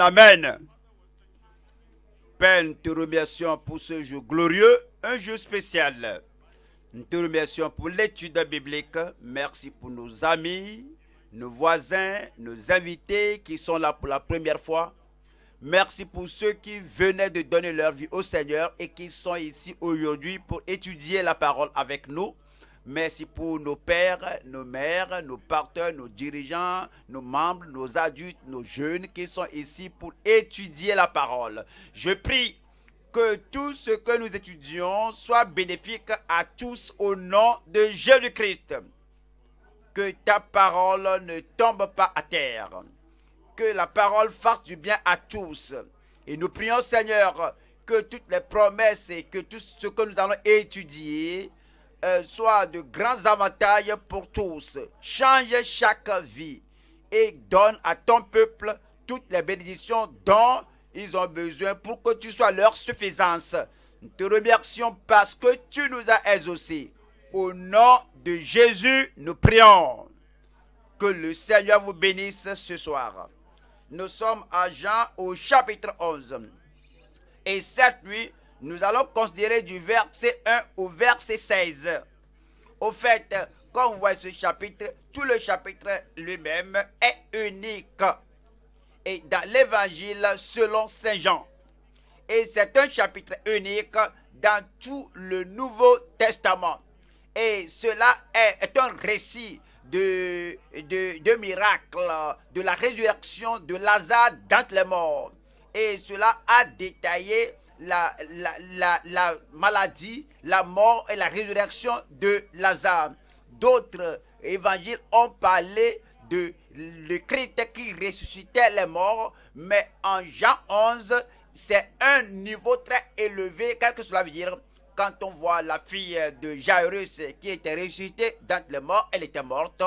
Amen. Père, nous te remercions pour ce jour glorieux, un jour spécial. Nous te remercions pour l'étude biblique. Merci pour nos amis, nos voisins, nos invités qui sont là pour la première fois. Merci pour ceux qui venaient de donner leur vie au Seigneur et qui sont ici aujourd'hui pour étudier la parole avec nous. Merci pour nos pères, nos mères, nos partenaires, nos dirigeants, nos membres, nos adultes, nos jeunes qui sont ici pour étudier la parole. Je prie que tout ce que nous étudions soit bénéfique à tous au nom de Jésus-Christ. Que ta parole ne tombe pas à terre. Que la parole fasse du bien à tous. Et nous prions Seigneur que toutes les promesses et que tout ce que nous allons étudier euh, soit de grands avantages pour tous. Change chaque vie et donne à ton peuple toutes les bénédictions dont ils ont besoin pour que tu sois leur suffisance. Nous te remercions parce que tu nous as exaucés. Au nom de Jésus, nous prions. Que le Seigneur vous bénisse ce soir. Nous sommes à Jean au chapitre 11. Et cette nuit, nous allons considérer du verset 1 au verset 16. Au fait, quand on voit ce chapitre, tout le chapitre lui-même est unique. Et dans l'évangile selon Saint Jean. Et c'est un chapitre unique dans tout le Nouveau Testament. Et cela est, un récit de, de, de miracles, de la résurrection de Lazare d'entre les morts. Et cela a détaillé la, la, maladie, la mort et la résurrection de Lazare. D'autres évangiles ont parlé de le Christ qui ressuscitait les morts, mais en Jean 11, c'est un niveau très élevé, Qu'est-ce que cela veut dire. Quand on voit la fille de Jairus qui était ressuscitée dans les morts, elle était morte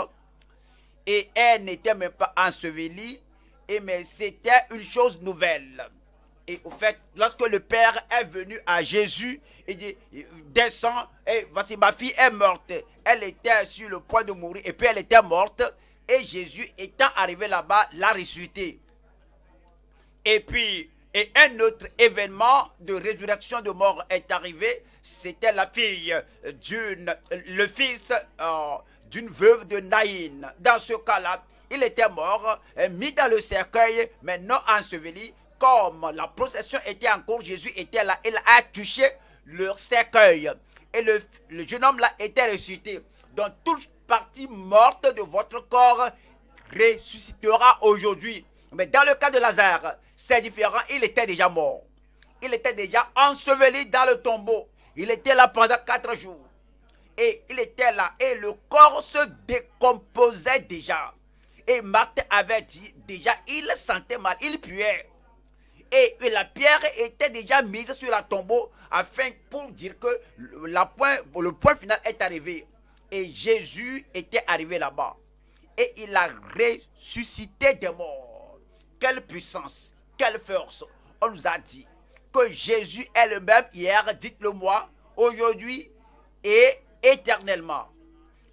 et elle n'était même pas ensevelie, et mais c'était une chose nouvelle. Et au fait, lorsque le Père est venu à Jésus, il dit, descends, et voici ma fille est morte. Elle était sur le point de mourir, et puis elle était morte. Et Jésus, étant arrivé là-bas, l'a ressuscité. Et puis, et un autre événement de résurrection de mort est arrivé. C'était la fille d'une, le fils euh, d'une veuve de Naïn. Dans ce cas-là, il était mort, euh, mis dans le cercueil, mais non enseveli comme la procession était en cours, Jésus était là, il a touché leur cercueil. Et le, jeune homme-là était ressuscité. Donc toute partie morte de votre corps ressuscitera aujourd'hui. Mais dans le cas de Lazare, c'est différent. Il était déjà mort. Il était déjà enseveli dans le tombeau. Il était là pendant quatre jours. Et il était là. Et le corps se décomposait déjà. Et Marthe avait dit, déjà, il sentait mal, il puait et, la pierre était déjà mise sur la tombe afin pour dire que la point, le point final est arrivé. Et Jésus était arrivé là-bas. Et il a ressuscité des morts. Quelle puissance, quelle force. On nous a dit que Jésus est le même hier, dites-le moi, aujourd'hui et éternellement.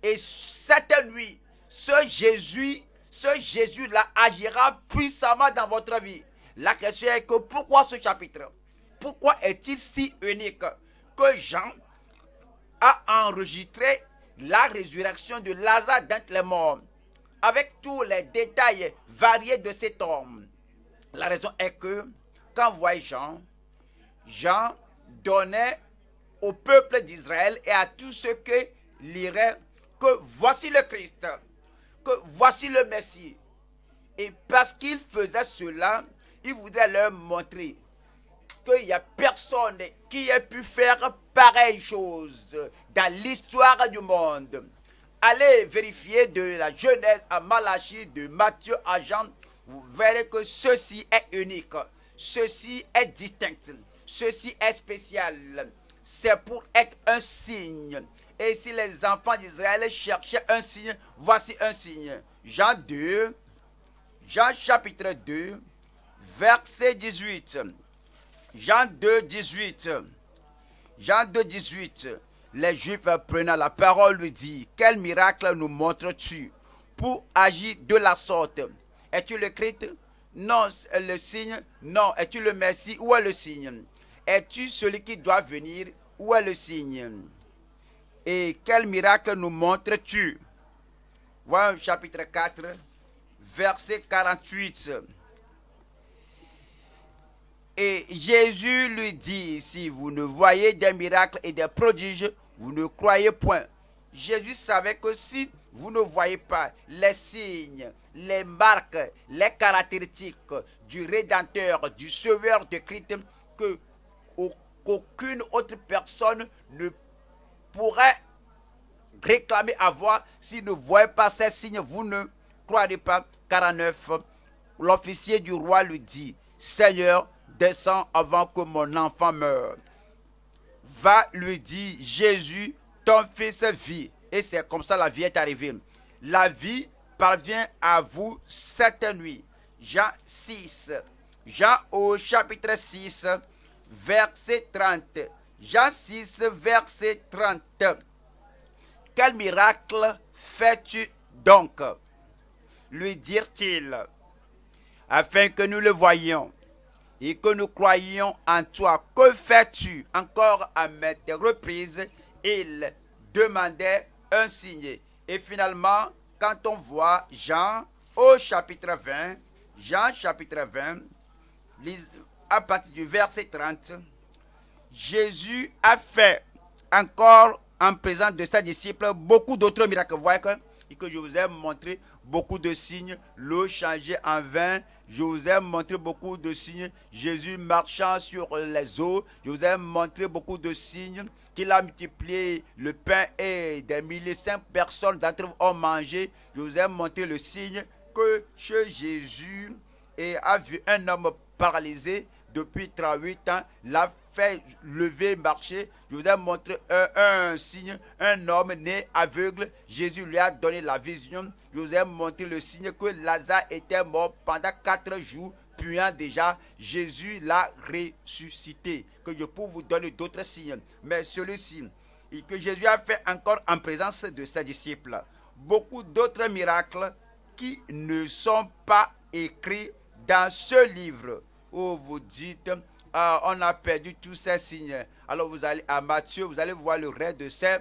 Et cette nuit, ce Jésus, ce Jésus-là agira puissamment dans votre vie. La question est que pourquoi ce chapitre Pourquoi est-il si unique que Jean a enregistré la résurrection de Lazare d'entre les morts avec tous les détails variés de cet homme La raison est que quand voyait Jean, Jean donnait au peuple d'Israël et à tous ceux que liraient que voici le Christ, que voici le Messie. Et parce qu'il faisait cela, il voudrait leur montrer qu'il n'y a personne qui ait pu faire pareille chose dans l'histoire du monde. Allez vérifier de la Genèse à Malachie, de Matthieu à Jean, vous verrez que ceci est unique, ceci est distinct, ceci est spécial. C'est pour être un signe. Et si les enfants d'Israël cherchaient un signe, voici un signe. Jean 2, Jean chapitre 2, verset 18. Jean 2, 18. Jean 2, 18. Les Juifs prenant la parole lui dit, quel miracle nous montres-tu pour agir de la sorte Es-tu le Christ Non, le signe Non, es-tu le Messie Où est le signe Es-tu celui qui doit venir Où est le signe Et quel miracle nous montres-tu Voyons chapitre 4, verset 48. Et Jésus lui dit, si vous ne voyez des miracles et des prodiges, vous ne croyez point. Jésus savait que si vous ne voyez pas les signes, les marques, les caractéristiques du Rédempteur, du Sauveur de Christ, que qu'aucune autre personne ne pourrait réclamer avoir s'il ne voyez pas ces signes, vous ne croirez pas. 49, l'officier du roi lui dit, Seigneur, descends avant que mon enfant meure. Va lui dire, Jésus, ton fils vit. Et c'est comme ça la vie est arrivée. La vie parvient à vous cette nuit. Jean 6. Jean au chapitre 6, verset 30. Jean 6, verset 30. Quel miracle fais-tu donc lui dirent-ils, afin que nous le voyions et que nous croyons en toi. Que fais-tu encore à maintes reprises Il demandait un signe. Et finalement, quand on voit Jean au chapitre 20, Jean chapitre 20, à partir du verset 30, Jésus a fait encore en présence de ses disciples beaucoup d'autres miracles. Vous voyez que, que je vous ai montré beaucoup de signes, l'eau changée en vin, je vous ai montré beaucoup de signes. Jésus marchant sur les eaux. Je vous ai montré beaucoup de signes qu'il a multiplié le pain et des milliers, cinq personnes d'entre vous ont mangé. Je vous ai montré le signe que chez Jésus et a vu un homme paralysé depuis 38 ans, l'a fait lever, marcher. Je vous ai montré un, un, signe, un homme né aveugle. Jésus lui a donné la vision je vous ai montré le signe que Lazare était mort pendant quatre jours, puis déjà, Jésus l'a ressuscité. Que je peux vous donner d'autres signes, mais celui-ci, et que Jésus a fait encore en présence de ses disciples. Beaucoup d'autres miracles qui ne sont pas écrits dans ce livre. Où oh, vous dites, ah, on a perdu tous ces signes. Alors vous allez à Matthieu, vous allez voir le reste de ces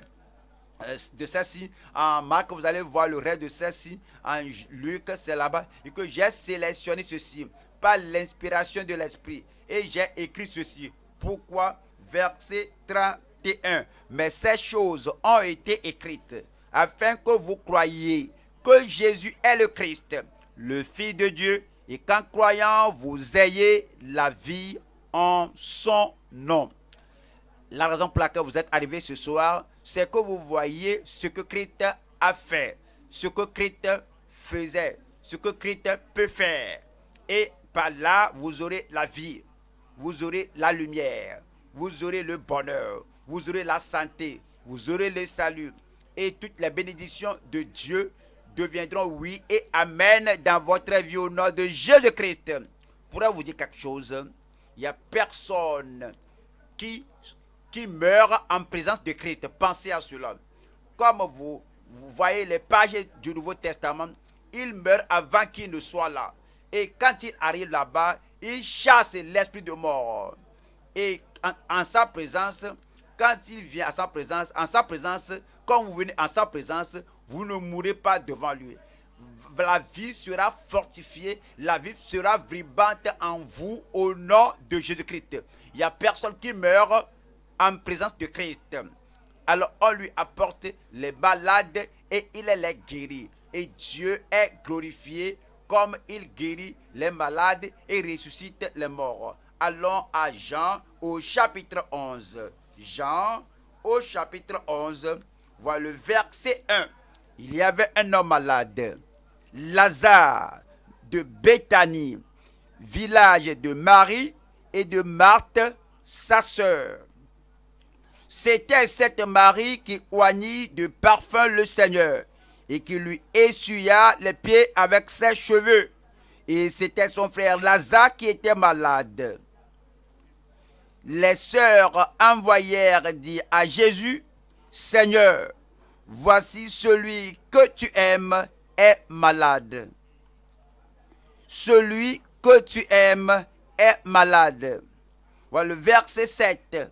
euh, de celle-ci, en Marc, vous allez voir le reste de ceci ci en Luc, c'est là-bas, et que j'ai sélectionné ceci par l'inspiration de l'Esprit. Et j'ai écrit ceci. Pourquoi Verset 31. Mais ces choses ont été écrites afin que vous croyiez que Jésus est le Christ, le Fils de Dieu, et qu'en croyant, vous ayez la vie en son nom la raison pour laquelle vous êtes arrivé ce soir, c'est que vous voyez ce que Christ a fait, ce que Christ faisait, ce que Christ peut faire. Et par là, vous aurez la vie, vous aurez la lumière, vous aurez le bonheur, vous aurez la santé, vous aurez le salut. Et toutes les bénédictions de Dieu deviendront oui et amen dans votre vie au nom de Jésus-Christ. Pourrais vous dire quelque chose Il n'y a personne qui qui meurent en présence de Christ. Pensez à cela. Comme vous, vous voyez les pages du Nouveau Testament, il meurt avant qu'il ne soit là. Et quand il arrive là-bas, il chasse l'esprit de mort. Et en, sa présence, quand il vient à sa présence, en sa présence, quand vous venez en sa présence, vous ne mourrez pas devant lui. La vie sera fortifiée, la vie sera vibrante en vous au nom de Jésus-Christ. Il n'y a personne qui meurt en présence de Christ. Alors on lui apporte les malades et il les guérit. Et Dieu est glorifié comme il guérit les malades et ressuscite les morts. Allons à Jean au chapitre 11. Jean au chapitre 11, voilà le verset 1. Il y avait un homme malade, Lazare de Bethanie, village de Marie et de Marthe, sa sœur. C'était cette Marie qui oignit de parfum le Seigneur et qui lui essuya les pieds avec ses cheveux. Et c'était son frère Lazare qui était malade. Les sœurs envoyèrent dire à Jésus, Seigneur, voici celui que tu aimes est malade. Celui que tu aimes est malade. Voilà le verset 7.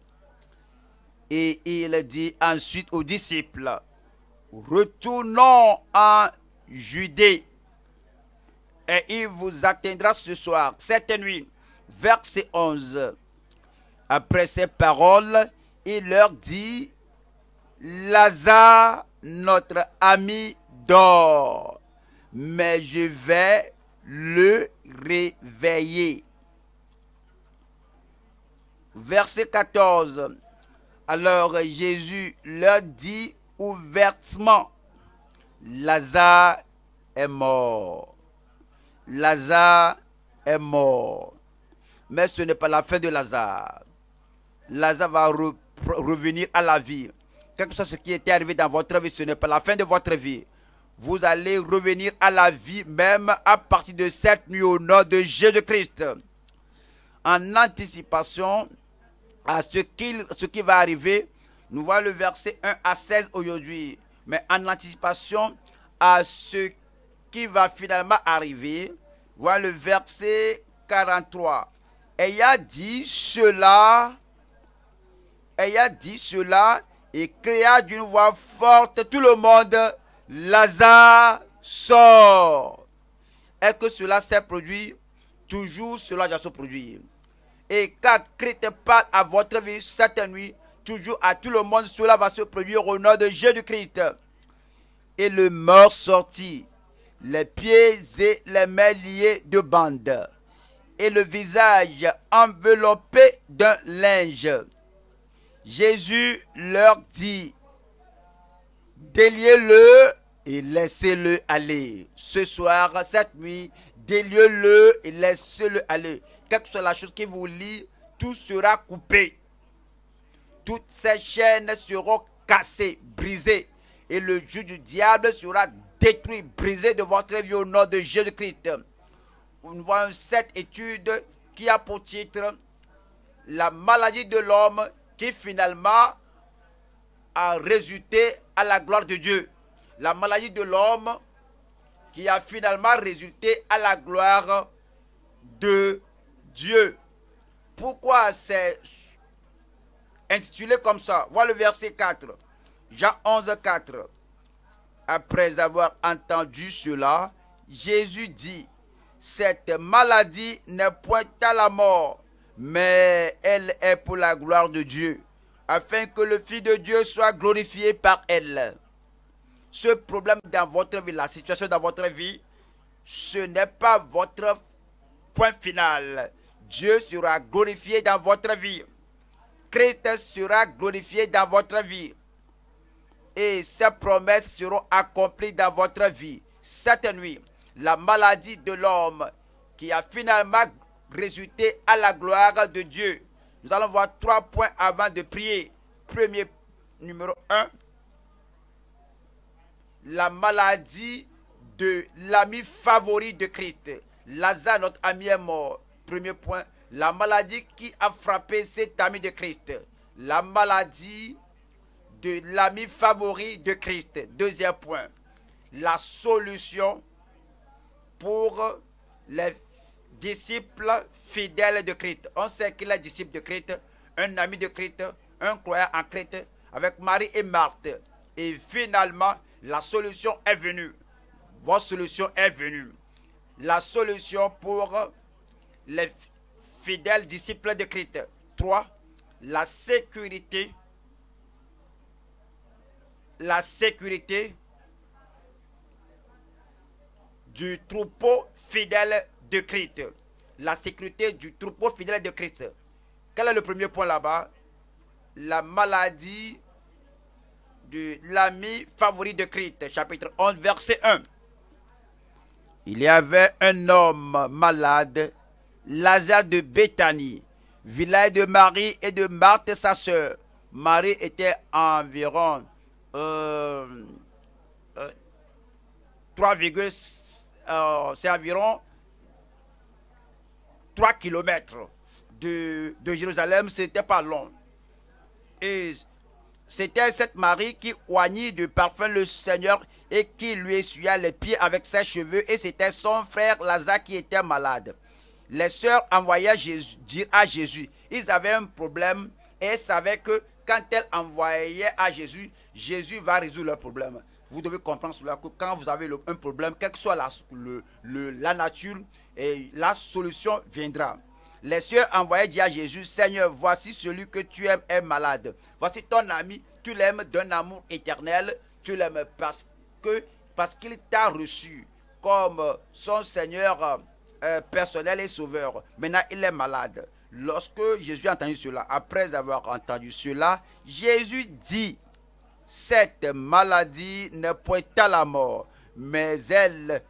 Et il dit ensuite aux disciples, retournons en Judée. Et il vous atteindra ce soir, cette nuit. Verset 11. Après ces paroles, il leur dit, Lazare, notre ami, dort, mais je vais le réveiller. Verset 14. Alors Jésus leur dit ouvertement, Lazare est mort. Lazare est mort. Mais ce n'est pas la fin de Lazare. Lazare va revenir à la vie. Quel que soit ce qui était arrivé dans votre vie, ce n'est pas la fin de votre vie. Vous allez revenir à la vie même à partir de cette nuit au nom de Jésus-Christ. En anticipation à ce, qui va arriver. Nous voyons le verset 1 à 16 aujourd'hui. Mais en anticipation à ce qui va finalement arriver, voyons le verset 43. a dit cela, a dit cela, et créa d'une voix forte tout le monde, Lazare sort. Est-ce que cela s'est produit Toujours cela doit se produire. Et car Christ parle à votre vie cette nuit, toujours à tout le monde, cela va se produire au nom de Jésus-Christ. Et le mort sortit, les pieds et les mains liés de bandes, et le visage enveloppé d'un linge. Jésus leur dit, déliez-le et laissez-le aller. Ce soir, cette nuit, déliez-le et laissez-le aller quelle que soit la chose qui vous lie, tout sera coupé. Toutes ces chaînes seront cassées, brisées. Et le jus du diable sera détruit, brisé de votre vie au nom de Jésus-Christ. On voit cette étude qui a pour titre La maladie de l'homme qui finalement a résulté à la gloire de Dieu. La maladie de l'homme qui a finalement résulté à la gloire de Dieu. Dieu. Pourquoi c'est intitulé comme ça Voilà le verset 4. Jean 11, 4. Après avoir entendu cela, Jésus dit, cette maladie n'est point à la mort, mais elle est pour la gloire de Dieu, afin que le Fils de Dieu soit glorifié par elle. Ce problème dans votre vie, la situation dans votre vie, ce n'est pas votre point final. Dieu sera glorifié dans votre vie. Christ sera glorifié dans votre vie. Et ses promesses seront accomplies dans votre vie. Cette nuit, la maladie de l'homme qui a finalement résulté à la gloire de Dieu. Nous allons voir trois points avant de prier. Premier numéro un, la maladie de l'ami favori de Christ. Lazare, notre ami, est mort. Premier point, la maladie qui a frappé cet ami de Christ. La maladie de l'ami favori de Christ. Deuxième point, la solution pour les disciples fidèles de Christ. On sait qu'il est disciple de Christ, un ami de Christ, un croyant en Christ, avec Marie et Marthe. Et finalement, la solution est venue. Votre solution est venue. La solution pour les fidèles disciples de Christ. 3. La sécurité. La sécurité du troupeau fidèle de Christ. La sécurité du troupeau fidèle de Christ. Quel est le premier point là-bas La maladie de l'ami favori de Christ. Chapitre 11, verset 1. Il y avait un homme malade Lazare de Béthanie, village de Marie et de Marthe sa sœur. Marie était environ euh, euh, trois, euh, c'est environ 3 km de, de Jérusalem, c'était pas long. Et c'était cette Marie qui oignit de parfum le Seigneur et qui lui essuya les pieds avec ses cheveux, et c'était son frère Lazare qui était malade les sœurs envoyaient dire à Jésus. Ils avaient un problème et savaient que quand elles envoyaient à Jésus, Jésus va résoudre leur problème. Vous devez comprendre cela que quand vous avez un problème, quelle que soit la, nature, la solution viendra. Les sœurs envoyaient dire à Jésus, Seigneur, voici celui que tu aimes est malade. Voici ton ami, tu l'aimes d'un amour éternel, tu l'aimes parce que parce qu'il t'a reçu comme son Seigneur euh, euh, personnel et sauveur. Maintenant, il est malade. Lorsque Jésus a entendu cela, après avoir entendu cela, Jésus dit, cette maladie n'est point à la mort, mais elle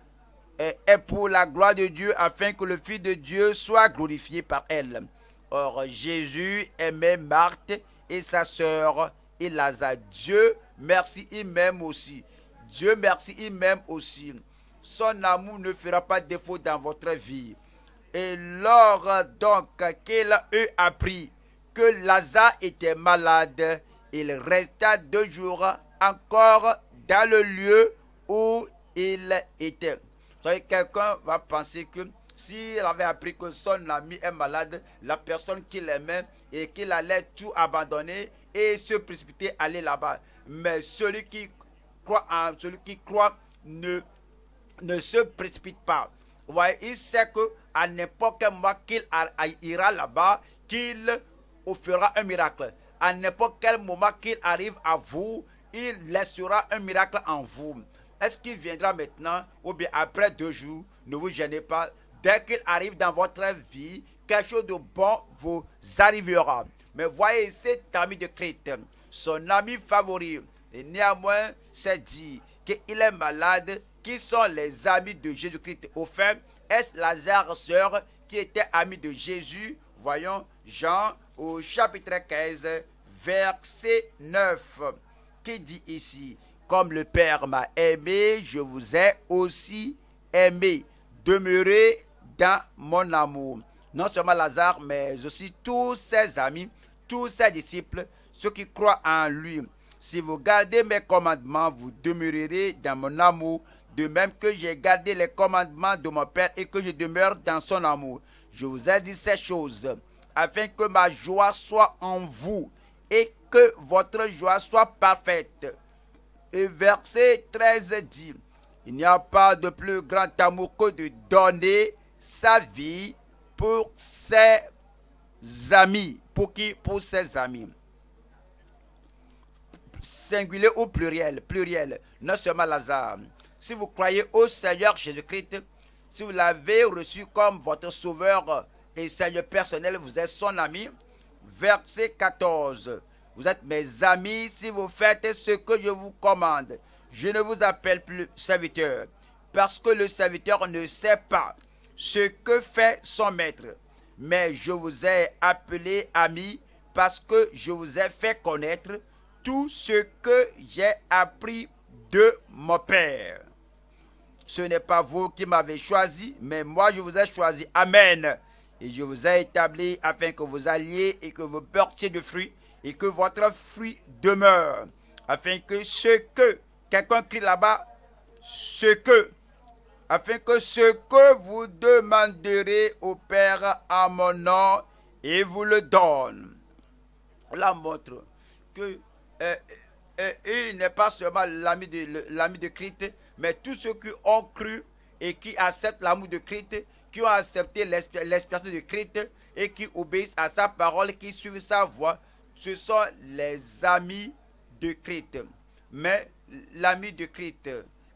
est pour la gloire de Dieu, afin que le Fils de Dieu soit glorifié par elle. Or, Jésus aimait Marthe et sa sœur et Lazare. Dieu, merci, il m'aime aussi. Dieu, merci, il m'aime aussi son amour ne fera pas défaut dans votre vie. Et lors donc qu'il eut appris que Lazare était malade, il resta deux jours encore dans le lieu où il était. Vous quelqu'un va penser que s'il avait appris que son ami est malade, la personne qu'il aimait et qu'il allait tout abandonner et se précipiter aller là-bas. Mais celui qui croit en celui qui croit ne ne se précipite pas. Vous voyez, il sait qu'à n'importe quel moment qu'il ira là-bas, qu'il fera un miracle. À n'importe quel moment qu'il arrive à vous, il laissera un miracle en vous. Est-ce qu'il viendra maintenant ou bien après deux jours Ne vous gênez pas. Dès qu'il arrive dans votre vie, quelque chose de bon vous arrivera. Mais voyez cet ami de Christ, son ami favori, et néanmoins c'est dit qu'il est malade qui sont les amis de Jésus-Christ fait. Est-ce Lazare, sœur, qui était ami de Jésus Voyons Jean au chapitre 15, verset 9, qui dit ici, Comme le Père m'a aimé, je vous ai aussi aimé. Demeurez dans mon amour. Non seulement Lazare, mais aussi tous ses amis, tous ses disciples, ceux qui croient en lui. Si vous gardez mes commandements, vous demeurerez dans mon amour, de même que j'ai gardé les commandements de mon Père et que je demeure dans son amour. Je vous ai dit ces choses, afin que ma joie soit en vous et que votre joie soit parfaite. Et verset 13 dit, Il n'y a pas de plus grand amour que de donner sa vie pour ses amis. Pour qui Pour ses amis. Singulier ou pluriel Pluriel. Non seulement Lazare si vous croyez au Seigneur Jésus-Christ, si vous l'avez reçu comme votre sauveur et Seigneur personnel, vous êtes son ami. Verset 14. Vous êtes mes amis si vous faites ce que je vous commande. Je ne vous appelle plus serviteur, parce que le serviteur ne sait pas ce que fait son maître. Mais je vous ai appelé ami, parce que je vous ai fait connaître tout ce que j'ai appris de mon Père. Ce n'est pas vous qui m'avez choisi, mais moi je vous ai choisi. Amen. Et je vous ai établi afin que vous alliez et que vous portiez de fruits et que votre fruit demeure. Afin que ce que, quelqu'un crie là-bas, ce que, afin que ce que vous demanderez au Père à mon nom, il vous le donne. La montre que euh, et, il n'est pas seulement l'ami de, l'ami de Christ, mais tous ceux qui ont cru et qui acceptent l'amour de Christ, qui ont accepté l'expiration de Christ et qui obéissent à sa parole, qui suivent sa voie, ce sont les amis de Christ. Mais l'ami de Christ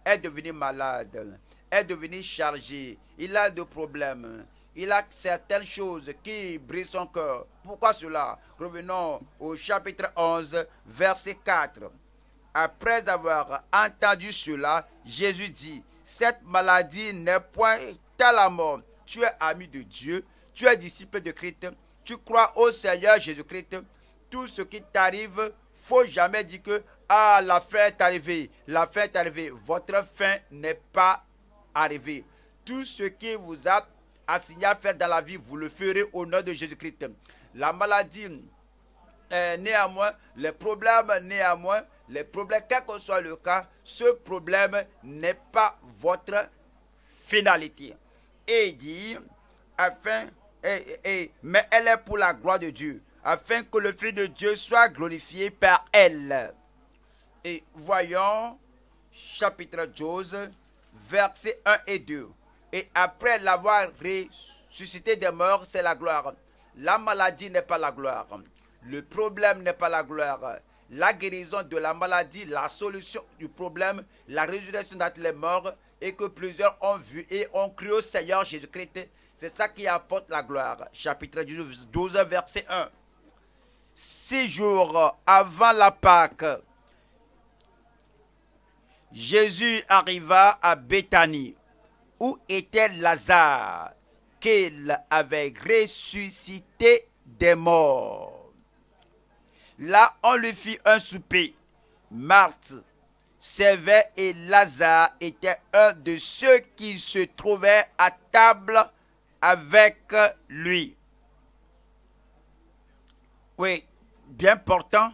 est devenu malade, est devenu chargé, il a des problèmes, il a certaines choses qui brisent son cœur. Pourquoi cela Revenons au chapitre 11, verset 4. Après avoir entendu cela, Jésus dit, cette maladie n'est point à la mort. Tu es ami de Dieu, tu es disciple de Christ, tu crois au Seigneur Jésus-Christ. Tout ce qui t'arrive, faut jamais dire que ah, la fin est arrivée, la fin est arrivée. Votre fin n'est pas arrivée. Tout ce qui vous a assigné à faire dans la vie, vous le ferez au nom de Jésus-Christ. La maladie, euh, néanmoins, les problèmes, néanmoins, les problèmes, quel que soit le cas, ce problème n'est pas votre finalité. Et dit, afin, et, et, mais elle est pour la gloire de Dieu, afin que le fruit de Dieu soit glorifié par elle. Et voyons, chapitre 12, versets 1 et 2. Et après l'avoir ressuscité des morts, c'est la gloire. La maladie n'est pas la gloire. Le problème n'est pas la gloire. La guérison de la maladie, la solution du problème, la résurrection d'entre les morts, et que plusieurs ont vu et ont cru au Seigneur Jésus-Christ, c'est ça qui apporte la gloire. Chapitre 12, verset 1. Six jours avant la Pâque, Jésus arriva à Bethanie. Où était Lazare qu'il avait ressuscité des morts Là, on lui fit un souper. Marthe servait et Lazare était un de ceux qui se trouvaient à table avec lui. Oui, bien portant,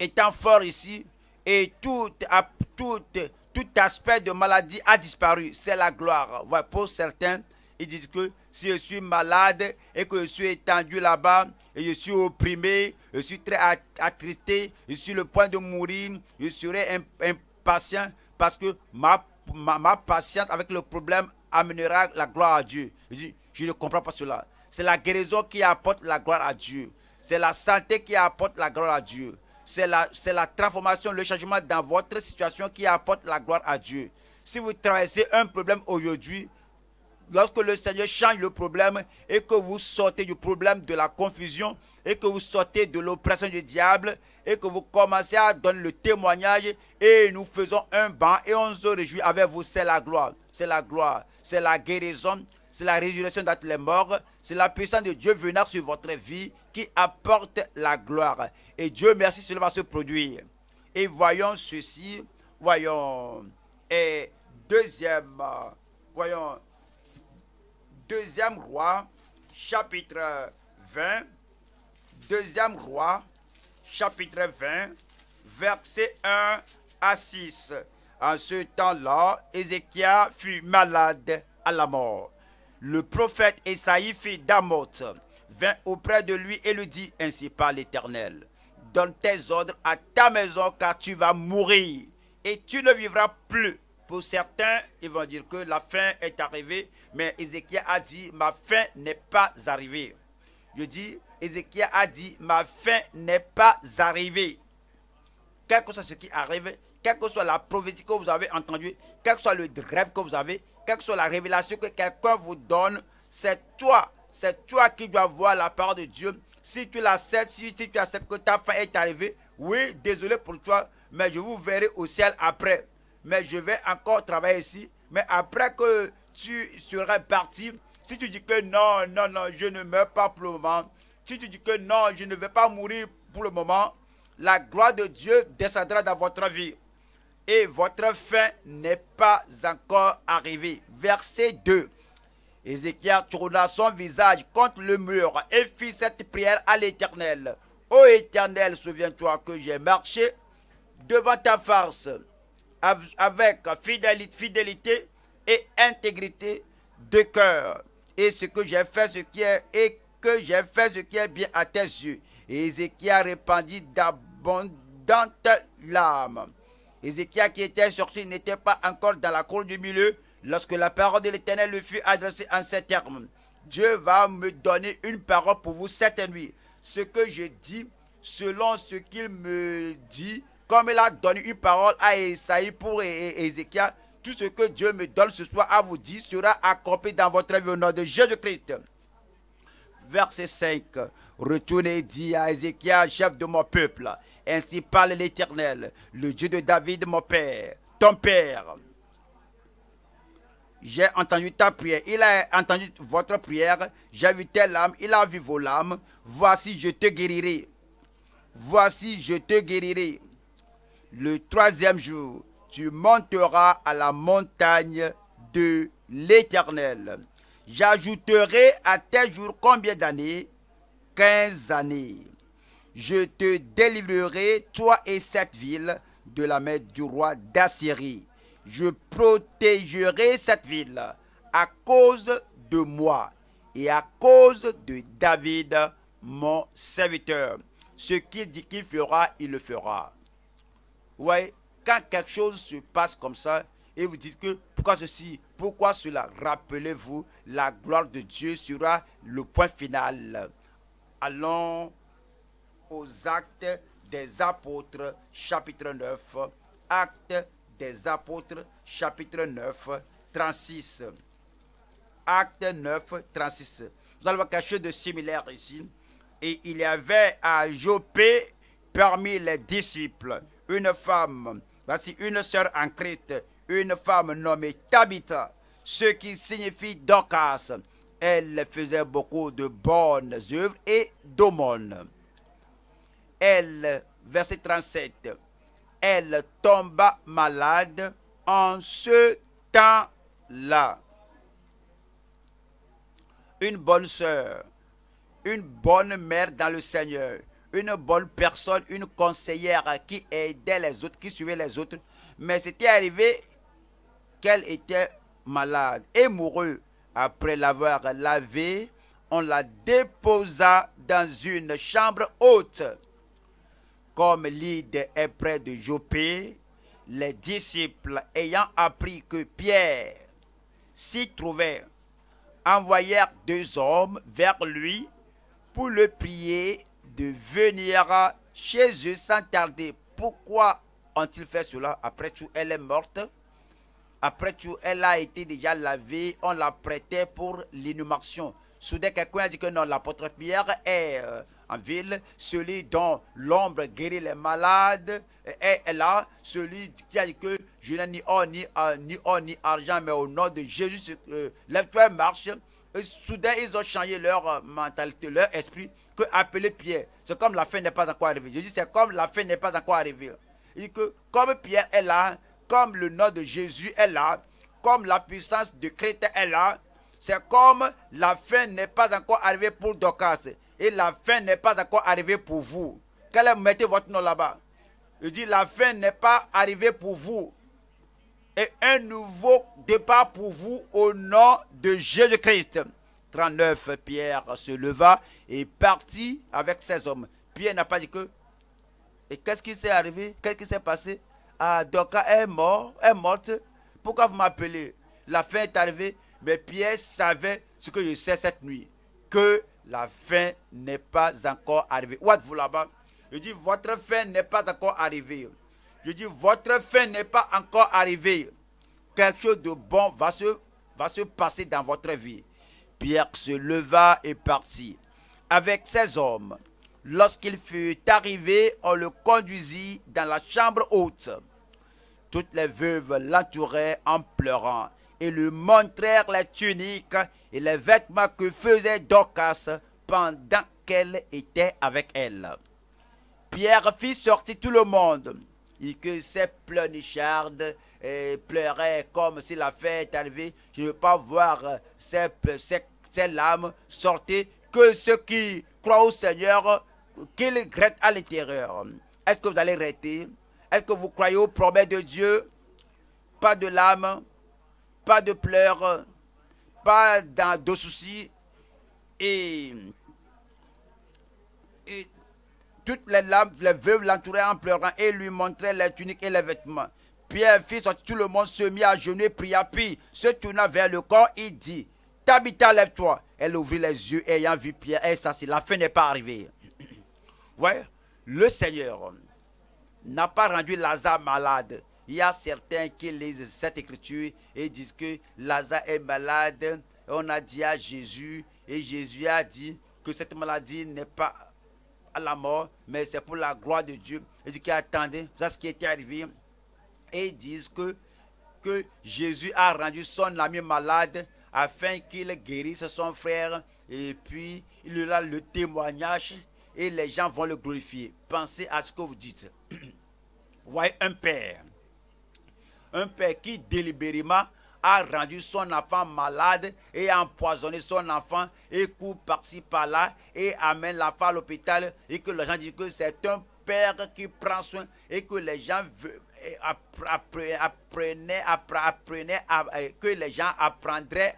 étant fort ici, et tout, à, toute tout aspect de maladie a disparu. C'est la gloire. pour certains, ils disent que si je suis malade et que je suis étendu là-bas, et je suis opprimé, je suis très attristé, je suis le point de mourir, je serai impatient parce que ma, patience avec le problème amènera la gloire à Dieu. Je, je ne comprends pas cela. C'est la guérison qui apporte la gloire à Dieu. C'est la santé qui apporte la gloire à Dieu c'est la, transformation, le changement dans votre situation qui apporte la gloire à Dieu. Si vous traversez un problème aujourd'hui, lorsque le Seigneur change le problème et que vous sortez du problème de la confusion et que vous sortez de l'oppression du diable et que vous commencez à donner le témoignage et nous faisons un banc et on se réjouit avec vous, c'est la gloire, c'est la gloire, c'est la guérison, c'est la résurrection d'entre les morts, c'est la puissance de Dieu venant sur votre vie qui apporte la gloire. Et Dieu merci, cela va se produire. Et voyons ceci, voyons, et deuxième, euh, voyons, deuxième roi, chapitre 20, deuxième roi, chapitre 20, verset 1 à 6. En ce temps-là, Ézéchiel fut malade à la mort le prophète Esaïe, d'Amoth, vint auprès de lui et lui dit Ainsi par l'Éternel, donne tes ordres à ta maison, car tu vas mourir et tu ne vivras plus. Pour certains, ils vont dire que la fin est arrivée, mais Ézéchiel a dit Ma fin n'est pas arrivée. Je dis Ézéchiel a dit Ma fin n'est pas arrivée. Quel que soit ce qui arrive, quelle que soit la prophétie que vous avez entendue, quel que soit le rêve que vous avez, sur la révélation que quelqu'un vous donne, c'est toi, c'est toi qui dois voir la part de Dieu. Si tu l'acceptes, si, si, tu acceptes que ta fin est arrivée, oui, désolé pour toi, mais je vous verrai au ciel après. Mais je vais encore travailler ici. Mais après que tu seras parti, si tu dis que non, non, non, je ne meurs pas pour le moment, si tu dis que non, je ne vais pas mourir pour le moment, la gloire de Dieu descendra dans votre vie et votre fin n'est pas encore arrivée. Verset 2. Ézéchiel tourna son visage contre le mur et fit cette prière à l'Éternel. Ô Éternel, souviens-toi que j'ai marché devant ta face avec fidélité et intégrité de cœur. Et ce que j'ai fait, ce qui est, et que j'ai fait ce qui est bien à tes yeux. Et Ézéchiel répandit d'abondantes larmes. Ézéchia qui était sorti, n'était pas encore dans la cour du milieu lorsque la parole de l'Éternel lui fut adressée en ces termes. Dieu va me donner une parole pour vous cette nuit. Ce que je dis, selon ce qu'il me dit, comme il a donné une parole à Esaïe pour Ézéchia, tout ce que Dieu me donne ce soir à vous dire sera accompli dans votre vie au nom de Jésus-Christ verset 5. Retournez, dit à Ezekiel, chef de mon peuple, ainsi parle l'Éternel, le Dieu de David, mon père, ton père. J'ai entendu ta prière, il a entendu votre prière, j'ai vu telle âme, il a vu vos larmes. Voici, je te guérirai. Voici, je te guérirai. Le troisième jour, tu monteras à la montagne de l'Éternel. J'ajouterai à tes jours combien d'années Quinze années. Je te délivrerai, toi et cette ville, de la main du roi d'Assyrie. Je protégerai cette ville à cause de moi et à cause de David, mon serviteur. Ce qu'il dit qu'il fera, il le fera. voyez, quand quelque chose se passe comme ça, et vous dites que pourquoi ceci, pourquoi cela. Rappelez-vous, la gloire de Dieu sera le point final. Allons aux actes des apôtres, chapitre 9. Actes des apôtres, chapitre 9, 36. Acte 9, 36. Vous allez voir quelque chose de similaire ici. Et il y avait à Jopé, parmi les disciples, une femme, voici une sœur en Christ, une femme nommée Tabitha, ce qui signifie Dorcas. Elle faisait beaucoup de bonnes œuvres et d'aumônes. Elle, verset 37, elle tomba malade en ce temps-là. Une bonne sœur, une bonne mère dans le Seigneur, une bonne personne, une conseillère qui aidait les autres, qui suivait les autres. Mais c'était arrivé qu'elle était malade et mourue Après l'avoir lavée, on la déposa dans une chambre haute. Comme l'île est près de Jopé, les disciples ayant appris que Pierre s'y trouvait, envoyèrent deux hommes vers lui pour le prier de venir chez eux sans tarder. Pourquoi ont-ils fait cela Après tout, elle est morte. Après tout, elle a été déjà lavée, on la prêtait pour l'inhumation. Soudain, quelqu'un a dit que non, l'apôtre Pierre est euh, en ville, celui dont l'ombre guérit les malades est, là, celui qui a dit que je n'ai ni or, ni, euh, ni, argent, mais au nom de Jésus, euh, lève-toi et marche. soudain, ils ont changé leur mentalité, leur esprit, que Pierre. C'est comme la fin n'est pas encore arrivée. Jésus, c'est comme la fin n'est pas encore arrivée. Il Et que comme Pierre est là, comme le nom de Jésus est là, comme la puissance de Christ est là, c'est comme la fin n'est pas encore arrivée pour Docas et la fin n'est pas encore arrivée pour vous. Quel mettez votre nom là-bas. Je dis, la fin n'est pas arrivée pour vous et un nouveau départ pour vous au nom de Jésus-Christ. 39, Pierre se leva et partit avec ses hommes. Pierre n'a pas dit que. Et qu'est-ce qui s'est arrivé Qu'est-ce qui s'est passé ah, donc est mort, est morte. Pourquoi vous m'appelez La fin est arrivée. Mais Pierre savait ce que je sais cette nuit. Que la fin n'est pas encore arrivée. êtes vous là-bas Je dis, votre fin n'est pas encore arrivée. Je dis, votre fin n'est pas encore arrivée. Quelque chose de bon va se, va se passer dans votre vie. Pierre se leva et partit avec ses hommes. Lorsqu'il fut arrivé, on le conduisit dans la chambre haute. Toutes les veuves l'entouraient en pleurant et lui montrèrent les tuniques et les vêtements que faisait Docas pendant qu'elle était avec elle. Pierre fit sortir tout le monde et que ses pleurnichards euh, pleuraient comme si la fête arrivait. Je ne veux pas voir ces, lames sortir que ceux qui croient au Seigneur, qu'ils regrettent à l'intérieur. Est-ce que vous allez arrêter est-ce que vous croyez au promet de Dieu Pas de larmes, pas de pleurs, pas de soucis. Et, toutes les, lames, les veuves l'entouraient en pleurant et lui montraient les tuniques et les vêtements. Pierre fit tout le monde, se mit à genoux pria. Puis, se tourna vers le corps, et dit Tabitha, lève-toi. Elle ouvrit les yeux, ayant vu Pierre, Et ça, c'est La fin n'est pas arrivée. Voyez, le Seigneur n'a pas rendu Lazare malade. Il y a certains qui lisent cette écriture et disent que Lazare est malade. On a dit à Jésus et Jésus a dit que cette maladie n'est pas à la mort, mais c'est pour la gloire de Dieu. Et dit attendait. c'est ce qui était arrivé. Et ils disent que, que Jésus a rendu son ami malade afin qu'il guérisse son frère. Et puis, il aura le témoignage et les gens vont le glorifier. Pensez à ce que vous dites. Vous voyez un père, un père qui délibérément a rendu son enfant malade et a empoisonné son enfant et coupe par-ci par-là et amène l'enfant à l'hôpital et que les gens disent que c'est un père qui prend soin et que les gens apprenaient, euh, que les gens apprendraient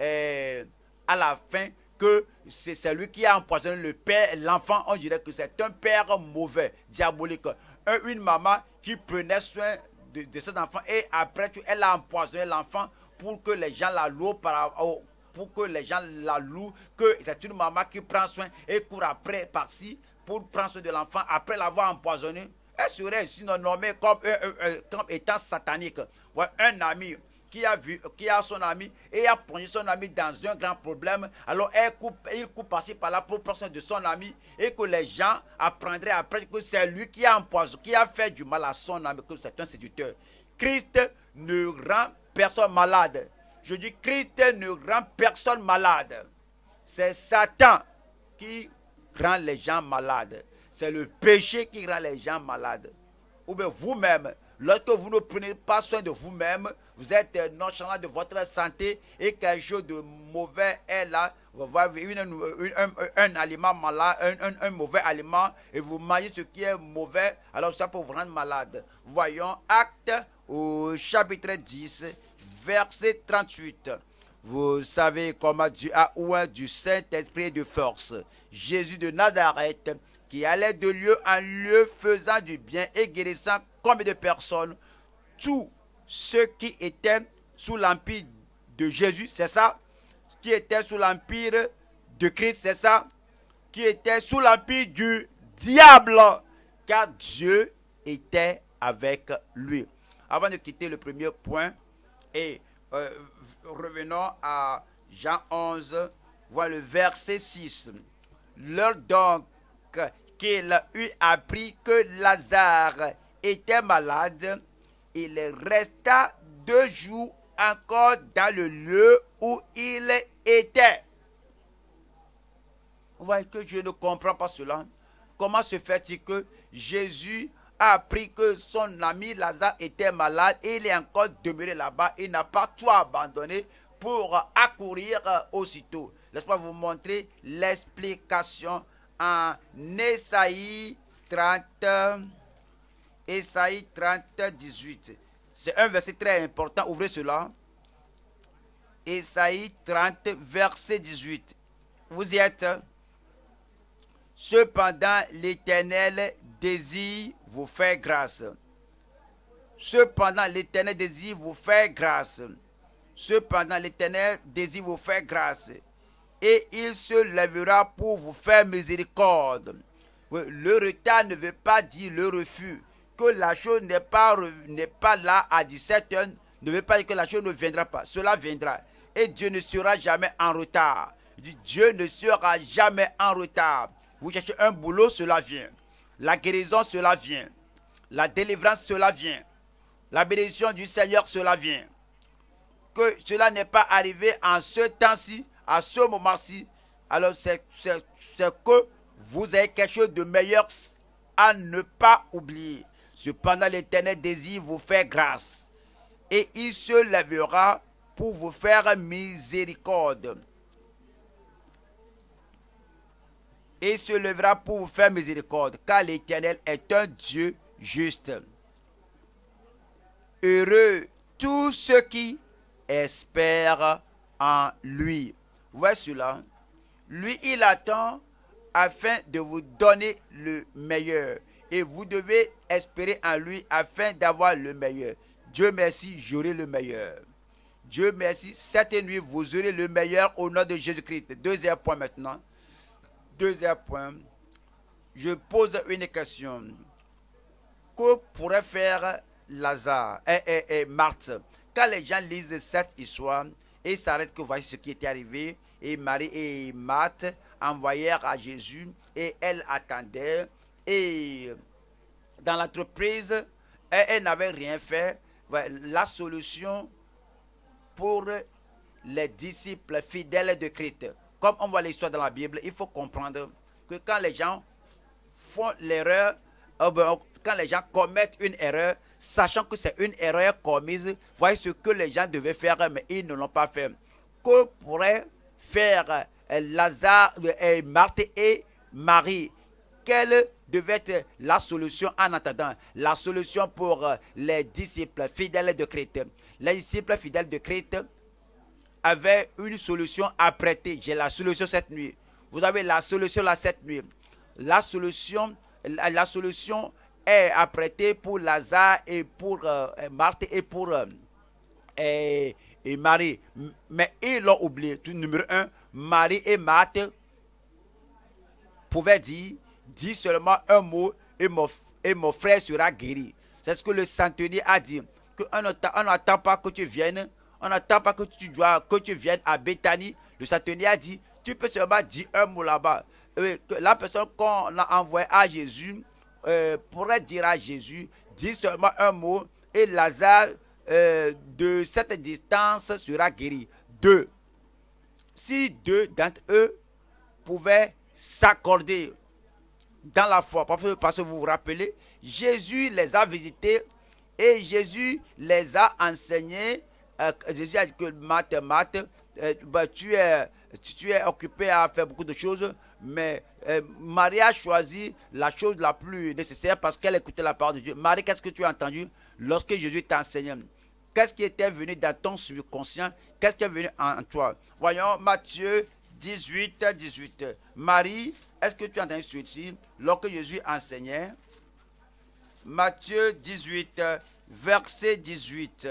euh, à la fin que c'est celui qui a empoisonné le père, l'enfant, on dirait que c'est un père mauvais, diabolique une maman qui prenait soin de, cet enfant et après, tu, elle a empoisonné l'enfant pour que les gens la louent pour que les gens la louent, que c'est une maman qui prend soin et court après par-ci pour prendre soin de l'enfant après l'avoir empoisonné. Elle serait sinon nommée comme, étant satanique. un ami, qui a, vu, qui a son ami et a plongé son ami dans un grand problème. Alors il coupe passer par la pour personne de son ami et que les gens apprendraient après que c'est lui qui a empoisonné, qui a fait du mal à son ami, que c'est un séducteur. Christ ne rend personne malade. Je dis Christ ne rend personne malade. C'est Satan qui rend les gens malades. C'est le péché qui rend les gens malades. Ou bien vous-même, Lorsque vous ne prenez pas soin de vous-même, vous êtes nonchalant de votre santé et qu'un chose de mauvais est là. Vous avez un, aliment malade, un, mauvais aliment et vous mangez ce qui est mauvais, alors ça peut vous rendre malade. Voyons Acte au chapitre 10, verset 38. Vous savez comment Dieu a ouvert du Saint-Esprit de force. Jésus de Nazareth, qui allait de lieu en lieu, faisant du bien et guérissant combien de personnes Tous ceux qui étaient sous l'empire de Jésus, c'est ça Qui étaient sous l'empire de Christ, c'est ça Qui étaient sous l'empire du diable, car Dieu était avec lui. Avant de quitter le premier point, et euh, revenons à Jean 11, voilà le verset 6. Lors donc qu'il eut appris que Lazare était malade, il resta deux jours encore dans le lieu où il était. Vous voyez que je ne comprends pas cela. Comment se fait-il que Jésus a appris que son ami Lazare était malade et il est encore demeuré là-bas. Il n'a pas tout abandonné pour accourir euh, aussitôt. Laisse-moi vous montrer l'explication en Esaïe 30. Esaïe 30, 18. C'est un verset très important. Ouvrez cela. Esaïe 30, verset 18. Vous y êtes. Cependant, l'Éternel désire vous faire grâce. Cependant, l'Éternel désire vous faire grâce. Cependant, l'Éternel désire vous faire grâce. Et il se lèvera pour vous faire miséricorde. Le retard ne veut pas dire le refus la chose n'est pas, n'est pas là à 17 heures ne veut pas dire que la chose ne viendra pas. Cela viendra. Et Dieu ne sera jamais en retard. Dieu ne sera jamais en retard. Vous cherchez un boulot, cela vient. La guérison, cela vient. La délivrance, cela vient. La bénédiction du Seigneur, cela vient. Que cela n'est pas arrivé en ce temps-ci, à ce moment-ci. Alors c'est que vous avez quelque chose de meilleur à ne pas oublier. Cependant, l'Éternel désire vous faire grâce, et il se lèvera pour vous faire miséricorde. Et se lèvera pour vous faire miséricorde, car l'Éternel est un Dieu juste. Heureux tous ceux qui espèrent en lui. voyez cela. Lui, il attend afin de vous donner le meilleur et vous devez espérer en lui afin d'avoir le meilleur. Dieu merci, j'aurai le meilleur. Dieu merci, cette nuit, vous aurez le meilleur au nom de Jésus-Christ. Deuxième point maintenant. Deuxième point. Je pose une question. Que pourrait faire Lazare et, eh, et, eh, eh, Marthe Quand les gens lisent cette histoire, et s'arrêtent que voici ce qui était arrivé, et Marie et Marthe envoyèrent à Jésus, et elles attendaient et dans l'entreprise et elle n'avait rien fait. La solution pour les disciples fidèles de Christ, comme on voit l'histoire dans la Bible, il faut comprendre que quand les gens font l'erreur, euh, ben, quand les gens commettent une erreur, sachant que c'est une erreur commise, voyez ce que les gens devaient faire, mais ils ne l'ont pas fait. Que pourraient faire euh, Lazare et euh, Marthe et Marie Quelle devait être la solution en attendant, la solution pour euh, les disciples fidèles de Christ. Les disciples fidèles de Christ avaient une solution à prêter. J'ai la solution cette nuit. Vous avez la solution là cette nuit. La solution, la, solution est à pour Lazare et pour euh, Marthe et pour euh, et, Marie. Mais ils l'ont oublié. Tout numéro un, Marie et Marthe pouvaient dire Dis seulement un mot et mon, et frère sera guéri. C'est ce que le centenier a dit. Que on n'attend pas que tu viennes. On n'attend pas que tu, dois, que tu viennes à Bethany. Le centenier a dit, tu peux seulement dire un mot là-bas. Euh, la personne qu'on a envoyée à Jésus euh, pourrait dire à Jésus, dis seulement un mot et Lazare euh, de cette distance sera guéri. Deux. Si deux d'entre eux pouvaient s'accorder dans la foi. Parce que vous vous rappelez, Jésus les a visités et Jésus les a enseignés. Euh, Jésus a dit que Mathe, Mathe, euh, bah, tu, es, tu, es occupé à faire beaucoup de choses, mais euh, Marie a choisi la chose la plus nécessaire parce qu'elle écoutait la parole de Dieu. Marie, qu'est-ce que tu as entendu lorsque Jésus t'a enseigné? Qu'est-ce qui était venu dans ton subconscient Qu'est-ce qui est venu en toi Voyons Matthieu 18, 18. Marie est-ce que tu as entendu ceci lorsque Jésus enseignait Matthieu 18, verset 18.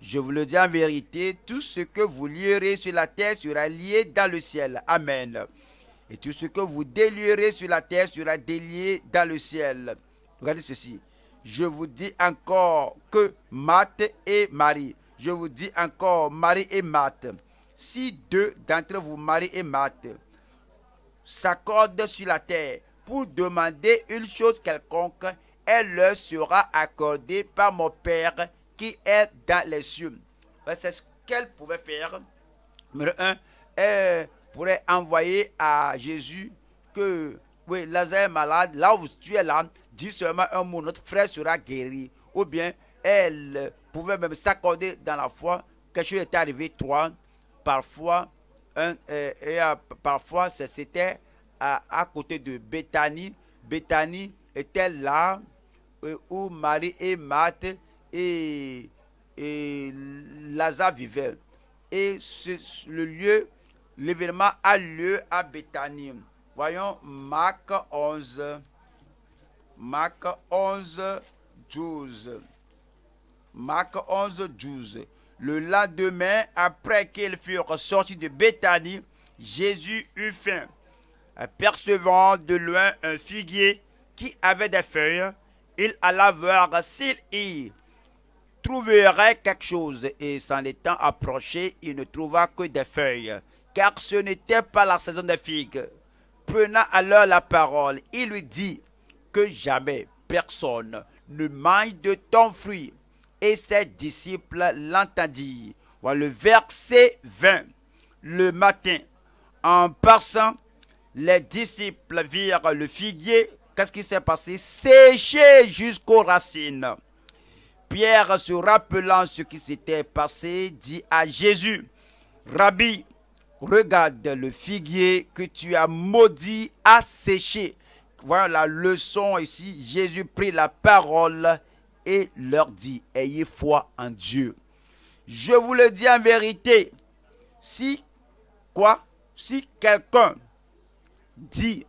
Je vous le dis en vérité, tout ce que vous lierez sur la terre sera lié dans le ciel. Amen. Et tout ce que vous délierez sur la terre sera délié dans le ciel. Regardez ceci. Je vous dis encore que matt et Marie. Je vous dis encore Marie et matt Si deux d'entre vous, Marie et Marthe, s'accorde sur la terre pour demander une chose quelconque, elle leur sera accordée par mon Père qui est dans les cieux. Ben, c'est ce qu'elle pouvait faire. Numéro un, elle pourrait envoyer à Jésus que oui, Lazare est malade, là où tu es là, dis seulement un mot, notre frère sera guéri. Ou bien elle pouvait même s'accorder dans la foi, quelque chose est arrivé, toi, parfois euh, et, parfois c'était à, côté de Béthanie. Bethanie était là euh, où Marie et Marthe et, Laza Lazare vivaient. Et le lieu, l'événement a lieu à Bethany. Voyons Marc 11. Marc 11, 12. Marc 11, 12. Le lendemain, après qu'ils furent sortis de Béthanie, Jésus eut faim. Apercevant de loin un figuier qui avait des feuilles, il alla voir s'il y trouverait quelque chose. Et s'en étant approché, il ne trouva que des feuilles, car ce n'était pas la saison des figues. Prenant alors la parole, il lui dit que jamais personne ne mange de ton fruit et ses disciples l'entendirent. Voilà le verset 20. Le matin, en passant, les disciples virent le figuier. Qu'est-ce qui s'est passé Séché jusqu'aux racines. Pierre, se rappelant ce qui s'était passé, dit à Jésus, Rabbi, regarde le figuier que tu as maudit à sécher. Voilà la leçon ici. Jésus prit la parole et leur dit, ayez foi en Dieu. Je vous le dis en vérité, si quoi Si quelqu'un dit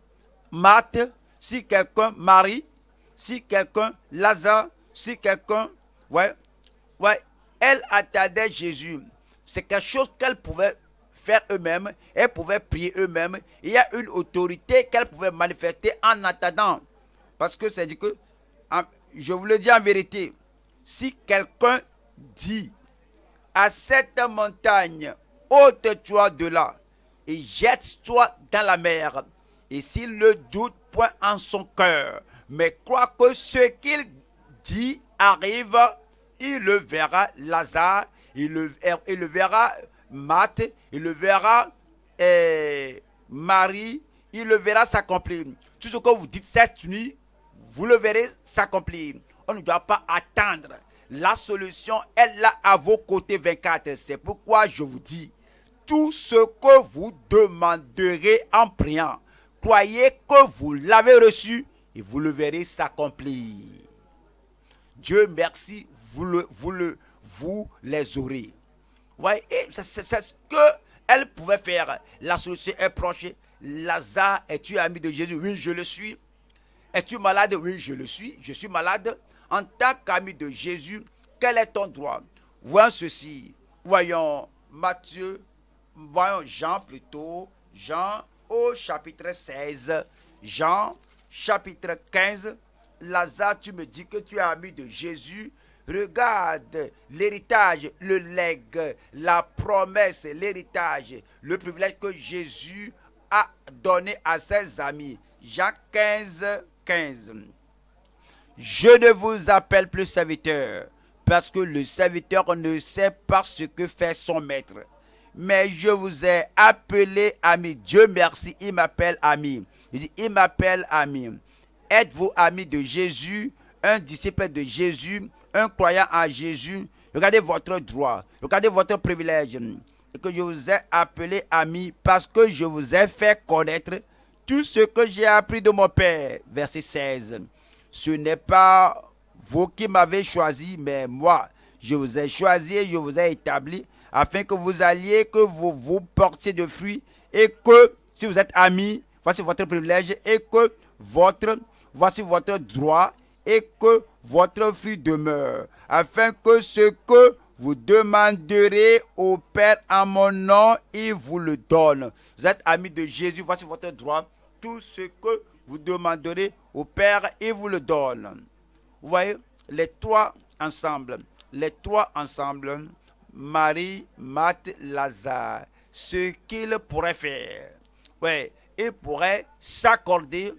Marthe, si quelqu'un Marie, si quelqu'un Lazare, si quelqu'un, ouais, ouais, elle attendait Jésus. C'est quelque chose qu'elle pouvait faire eux-mêmes, elle pouvait prier eux-mêmes. Il y a une autorité qu'elle pouvait manifester en attendant. Parce que c'est dit que je vous le dis en vérité, si quelqu'un dit à cette montagne, ôte-toi de là et jette-toi dans la mer, et s'il ne doute point en son cœur, mais croit que ce qu'il dit arrive, il le verra Lazare, il le, verra Matt, il le verra euh, Marie, il le verra s'accomplir. Tout ce que vous dites cette nuit, vous le verrez s'accomplir. On ne doit pas attendre. La solution est là à vos côtés 24. C'est pourquoi je vous dis, tout ce que vous demanderez en priant, croyez que vous l'avez reçu et vous le verrez s'accomplir. Dieu merci, vous, le, vous, vous les aurez. c'est ce que elle pouvait faire. La solution est proche. Lazare, es-tu ami de Jésus Oui, je le suis. Es-tu malade Oui, je le suis. Je suis malade. En tant qu'ami de Jésus, quel est ton droit Voyons ceci. Voyons Matthieu, voyons Jean plutôt. Jean au chapitre 16. Jean chapitre 15. Lazare, tu me dis que tu es ami de Jésus. Regarde l'héritage, le legs, la promesse, l'héritage, le privilège que Jésus a donné à ses amis. Jacques 15, 15. Je ne vous appelle plus serviteur, parce que le serviteur ne sait pas ce que fait son maître. Mais je vous ai appelé ami. Dieu merci, il m'appelle ami. Il m'appelle ami. Êtes-vous ami de Jésus, un disciple de Jésus, un croyant à Jésus Regardez votre droit, regardez votre privilège. Que je vous ai appelé ami parce que je vous ai fait connaître tout ce que j'ai appris de mon Père. Verset 16. Ce n'est pas vous qui m'avez choisi, mais moi, je vous ai choisi et je vous ai établi afin que vous alliez, que vous vous portiez de fruits et que si vous êtes amis, voici votre privilège et que votre, voici votre droit et que votre fruit demeure, afin que ce que vous demanderez au Père en mon nom, il vous le donne. Vous êtes amis de Jésus, voici votre droit, tout ce que vous demanderez au Père, il vous le donne. Vous voyez, les trois ensemble, les trois ensemble, Marie, Matt, Lazare, ce qu'il pourrait faire. Oui, il pourrait s'accorder,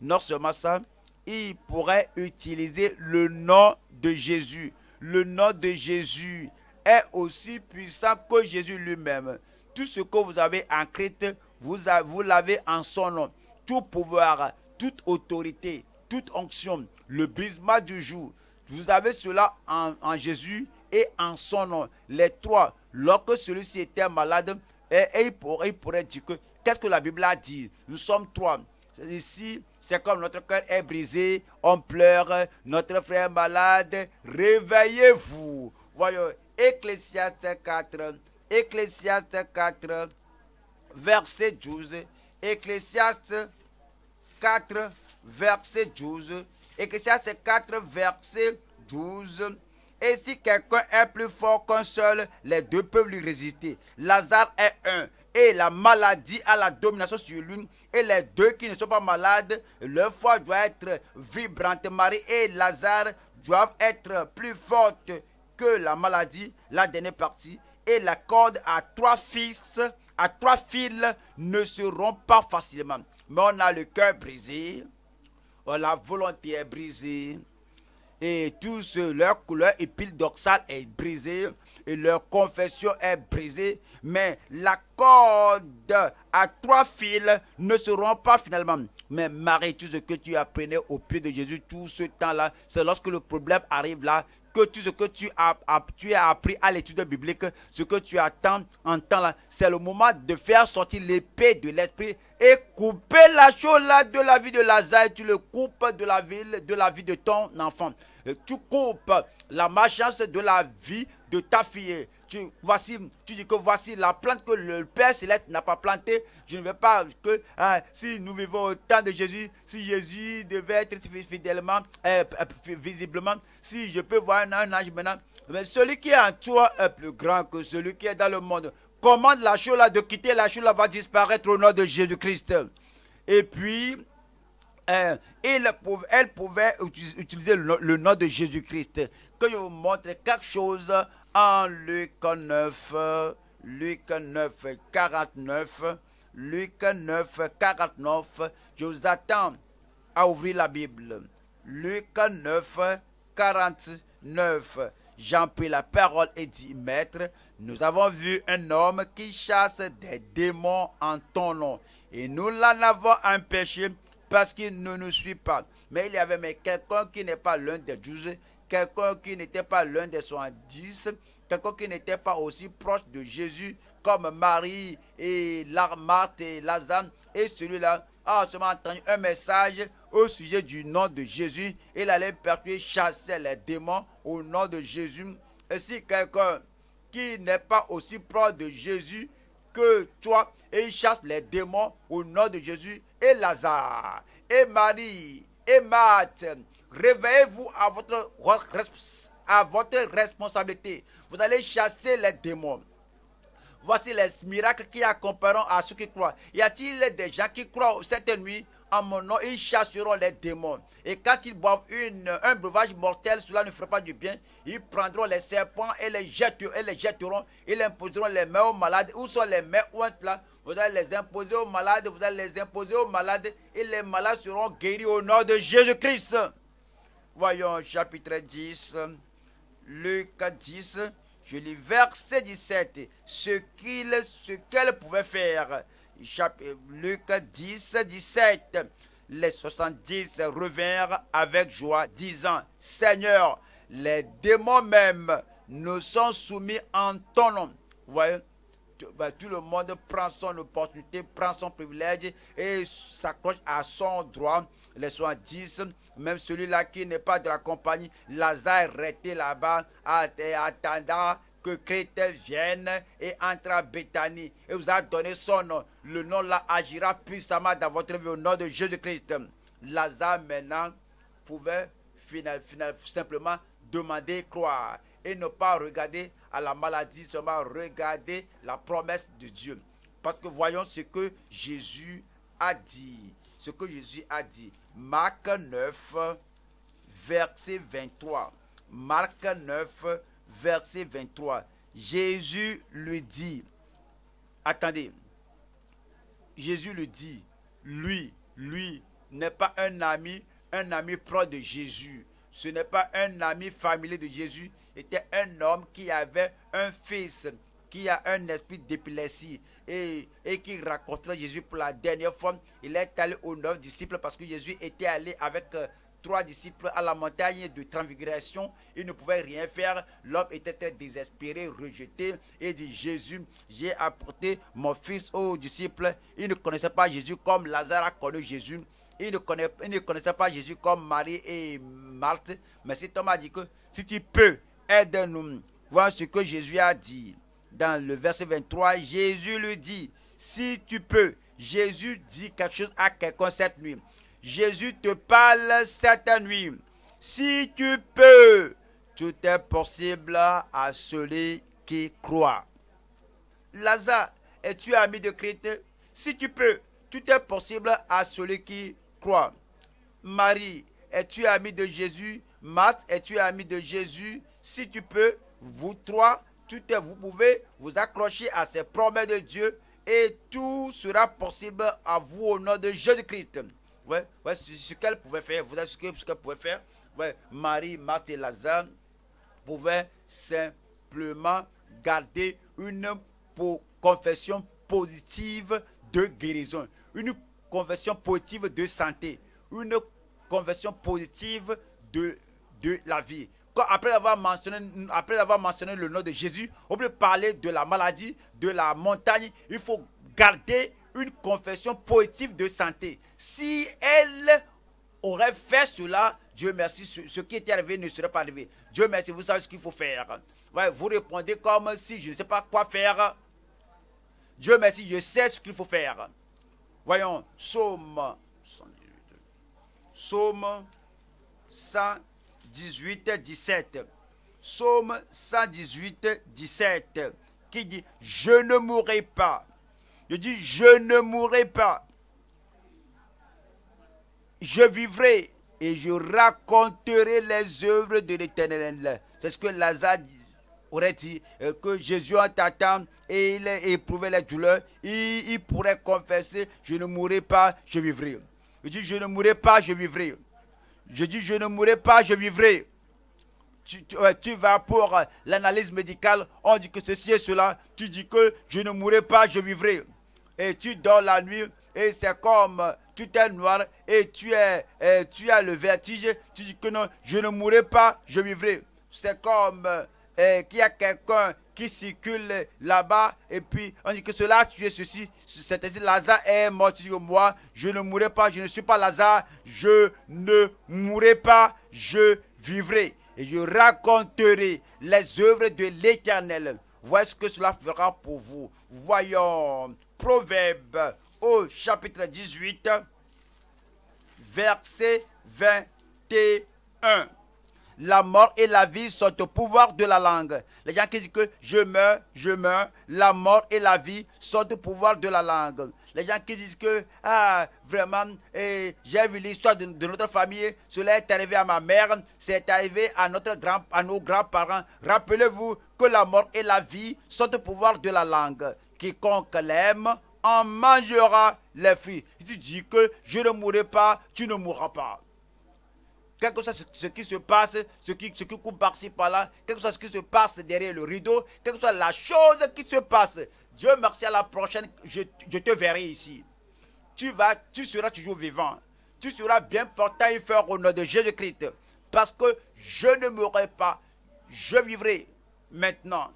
non seulement ça, il pourrait utiliser le nom de Jésus. Le nom de Jésus est aussi puissant que Jésus lui-même. Tout ce que vous avez en Christ, vous l'avez en son nom tout pouvoir, toute autorité, toute onction, le brisement du jour. Vous avez cela en, Jésus et en son nom. Les trois, lorsque celui-ci était malade, et, il, pourrait, dire que, qu'est-ce que la Bible a dit Nous sommes trois. Ici, c'est comme notre cœur est brisé, on pleure, notre frère est malade, réveillez-vous. Voyons, Ecclésiaste 4, Ecclésiaste 4, verset 12 Ecclésiaste 4, verset 12. Ecclesiastes 4, verset 12. Et si quelqu'un est plus fort qu'un seul, les deux peuvent lui résister. Lazare est un. Et la maladie a la domination sur l'une. Et les deux qui ne sont pas malades, leur foi doit être vibrante. Marie et Lazare doivent être plus fortes que la maladie. La dernière partie. Et la corde a trois fils trois fils ne se pas facilement. Mais on a le cœur brisé, la volonté est brisée, et tous leurs couleurs couleur pile dorsale est brisée, et leur confession est brisée, mais la corde à trois fils ne se rompt pas finalement. Mais Marie, tout ce que tu apprenais au pied de Jésus tout ce temps-là, c'est lorsque le problème arrive là, que tout ce que tu as, tu as appris à l'étude biblique, ce que tu attends en temps là, c'est le moment de faire sortir l'épée de l'esprit et couper la chose là de la vie de Lazare, tu le coupes de la ville, de la vie de ton enfant. Euh, tu coupes la malchance de la vie de ta fille. Tu, voici, tu dis que voici la plante que le Père Céleste n'a pas plantée. Je ne veux pas que hein, si nous vivons au temps de Jésus, si Jésus devait être fidèlement, euh, euh, visiblement, si je peux voir un, âge maintenant, mais celui qui est en toi est plus grand que celui qui est dans le monde commande la chose là de quitter, la chose là va disparaître au nom de Jésus-Christ. Et puis, euh, elle, pouvait, elle pouvait utiliser le, nom de Jésus-Christ. Que je vous montre quelque chose en Luc 9, Luc 9, 49. Luc 9, 49. Je vous attends à ouvrir la Bible. Luc 9, 49. Jean prit la parole et dit, Maître, nous avons vu un homme qui chasse des démons en ton nom, et nous l'en avons empêché parce qu'il ne nous suit pas. Mais il y avait quelqu'un qui n'est pas l'un des douze, quelqu'un qui n'était pas l'un des soixante-dix, quelqu'un qui n'était pas aussi proche de Jésus comme Marie et Larmate et Lazare, et celui-là a ah, seulement entendu un message au sujet du nom de Jésus. Il allait perpétuer, chasser les démons au nom de Jésus. Et si quelqu'un qui n'est pas aussi proche de Jésus que toi, et il chasse les démons au nom de Jésus, et Lazare, et Marie, et Marthe, réveillez-vous à votre, à votre responsabilité. Vous allez chasser les démons Voici les miracles qui accompagneront à ceux qui croient. Y a-t-il des gens qui croient cette nuit en mon nom, ils chasseront les démons. Et quand ils boivent un breuvage mortel, cela ne fera pas du bien. Ils prendront les serpents et les, jetteront, et les Ils imposeront les mains aux malades. Où sont les mains là Vous allez les imposer aux malades. Vous allez les imposer aux malades. Et les malades seront guéris au nom de Jésus-Christ. Voyons chapitre 10. Luc 10. Je lis verset 17, ce qu'elle ce qu'elle pouvait faire. Luc 10, 17. Les 70 revinrent avec joie, disant, Seigneur, les démons même nous sont soumis en ton nom. voyez bah, tout le monde prend son opportunité, prend son privilège et s'accroche à son droit. Les soins 10, même celui-là qui n'est pas de la compagnie, Lazare resté là-bas, attendant que Christ vienne et entre à Bethanie. Et vous a donné son nom. Le nom là agira puissamment dans votre vie au nom de Jésus-Christ. Lazare maintenant pouvait final, final, simplement demander croire et ne pas regarder à la maladie, seulement regarder la promesse de Dieu. Parce que voyons ce que Jésus a dit. Ce que Jésus a dit. Marc 9, verset 23. Marc 9, verset 23. Jésus lui dit, attendez, Jésus le dit, lui, lui n'est pas un ami, un ami proche de Jésus ce n'est pas un ami familier de Jésus, c'était un homme qui avait un fils qui a un esprit d'épilepsie et, et, qui racontait Jésus pour la dernière fois. Il est allé aux neuf disciples parce que Jésus était allé avec euh, trois disciples à la montagne de transfiguration. il ne pouvait rien faire. L'homme était très désespéré, rejeté. Et dit Jésus, j'ai apporté mon fils aux disciples. Il ne connaissait pas Jésus comme Lazare a connu Jésus il ne, connaissaient connaissait pas Jésus comme Marie et Marthe. Mais cet Thomas dit que si tu peux, aide-nous. vois ce que Jésus a dit. Dans le verset 23, Jésus lui dit, si tu peux, Jésus dit quelque chose à quelqu'un cette nuit. Jésus te parle cette nuit. Si tu peux, tout est possible à celui qui croit. Lazare, es-tu ami de Christ? Si tu peux, tout est possible à celui qui Marie, es-tu amie de Jésus Marthe, es-tu amie de Jésus Si tu peux, vous trois, tout vous pouvez vous accrocher à ces promesses de Dieu et tout sera possible à vous au nom de Jésus-Christ. Ouais, ouais, ce qu'elle pouvait faire, vous savez ce qu'elle pouvait faire ouais, Marie, Marthe et Lazare pouvaient simplement garder une confession positive de guérison, une conversion positive de santé, une conversion positive de, de la vie. après, avoir mentionné, mentionné le nom de Jésus, on peut parler de la maladie, de la montagne. Il faut garder une confession positive de santé. Si elle aurait fait cela, Dieu merci, ce qui était arrivé ne serait pas arrivé. Dieu merci, vous savez ce qu'il faut faire. vous répondez comme si je ne sais pas quoi faire. Dieu merci, je sais ce qu'il faut faire. Voyons, psaume, 118, 17. Somme 118, 17, qui dit, je ne mourrai pas. Je dis, je ne mourrai pas. Je vivrai et je raconterai les œuvres de l'Éternel. C'est ce que Lazare aurait dit euh, que Jésus en t'attend et il éprouvait éprouvé la il, il, pourrait confesser, je ne mourrai pas, je vivrai. Je dis, je ne mourrai pas, je vivrai. Je dis, je ne mourrai pas, je vivrai. Tu, vas pour l'analyse médicale, on dit que ceci et cela, tu dis que je ne mourrai pas, je vivrai. Et tu dors la nuit, et c'est comme tu est noir et tu as le vertige, tu dis que non, je ne mourrai pas, je vivrai. C'est comme eh, qu'il y a quelqu'un qui circule là-bas, et puis on dit que cela a ceci, c'est-à-dire Lazare est mort, sur moi, je ne mourrai pas, je ne suis pas Lazare, je ne mourrai pas, je vivrai, et je raconterai les œuvres de l'Éternel. Voici ce que cela fera pour vous. Voyons, Proverbe au chapitre 18, verset 21 la mort et la vie sont au pouvoir de la langue. Les gens qui disent que je meurs, je meurs, la mort et la vie sont au pouvoir de la langue. Les gens qui disent que, ah, vraiment, eh, j'ai vu l'histoire de, notre famille, cela est arrivé à ma mère, c'est arrivé à, notre grand, à nos grands-parents. Rappelez-vous que la mort et la vie sont au pouvoir de la langue. Quiconque l'aime en mangera les fruits. Si tu dis que je ne mourrai pas, tu ne mourras pas quel que soit ce, qui se passe, ce qui, ce qui coupe par-ci, par-là, quel que soit ce qui se passe derrière le rideau, quelle que soit la chose qui se passe, Dieu merci à la prochaine, je, te verrai ici. Tu vas, tu seras toujours vivant. Tu seras bien portant et faire au nom de Jésus-Christ. Parce que je ne mourrai pas, je vivrai maintenant.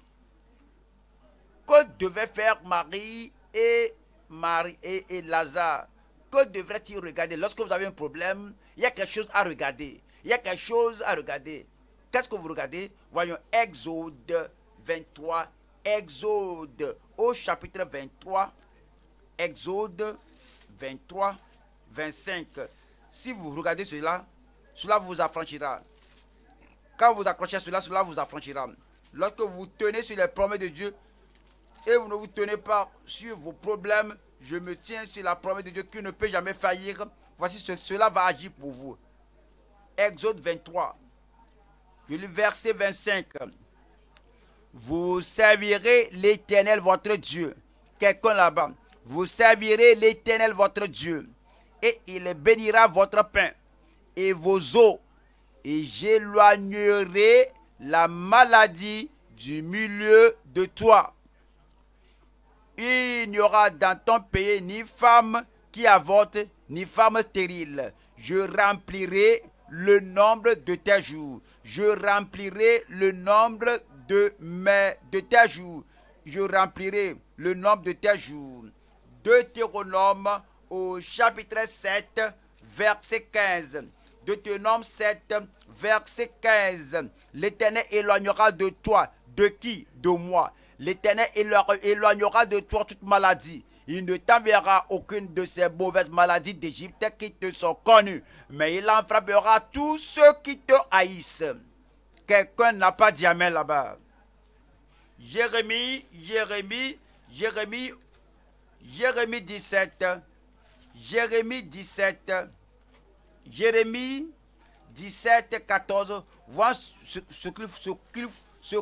Que devait faire Marie et, Marie et Lazare que devrait-il regarder Lorsque vous avez un problème, il y a quelque chose à regarder. Il y a quelque chose à regarder. Qu'est-ce que vous regardez Voyons Exode 23. Exode au chapitre 23. Exode 23, 25. Si vous regardez cela, cela vous affranchira. Quand vous accrochez cela, cela vous affranchira. Lorsque vous tenez sur les promesses de Dieu et vous ne vous tenez pas sur vos problèmes, je me tiens sur la promesse de Dieu qui ne peut jamais faillir. Voici ce cela va agir pour vous. Exode 23, trois verset 25. Vous servirez l'Éternel votre Dieu. Quelqu'un là-bas. Vous servirez l'Éternel votre Dieu. Et il bénira votre pain et vos eaux. Et j'éloignerai la maladie du milieu de toi. Il n'y aura dans ton pays ni femme qui avorte, ni femme stérile. Je remplirai le nombre de tes jours. Je remplirai le nombre de de tes jours. Je remplirai le nombre de tes jours. Deutéronome au chapitre 7, verset 15. Deutéronome 7, verset 15. L'Éternel éloignera de toi. De qui De moi. L'Éternel éloignera de toi toute maladie. Il ne t'enverra aucune de ces mauvaises maladies d'Égypte qui te sont connues, mais il en frappera tous ceux qui te haïssent. Quelqu'un n'a pas dit là-bas. Jérémie, Jérémie, Jérémie, Jérémie 17, Jérémie 17, Jérémie 17, 14. Vois ce, ce, ce, ce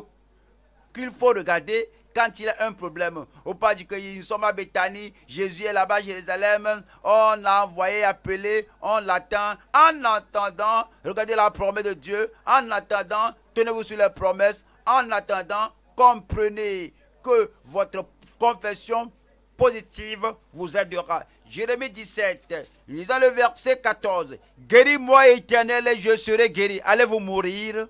qu'il faut regarder quand il a un problème. Au pas du que nous sommes à Bethanie Jésus est là-bas Jérusalem, on l'a envoyé appelé, on l'attend. En attendant, regardez la promesse de Dieu. En attendant, tenez-vous sur les promesses. En attendant, comprenez que votre confession positive vous aidera. Jérémie 17, lisons le verset 14. Guéris-moi éternel et je serai guéri. Allez-vous mourir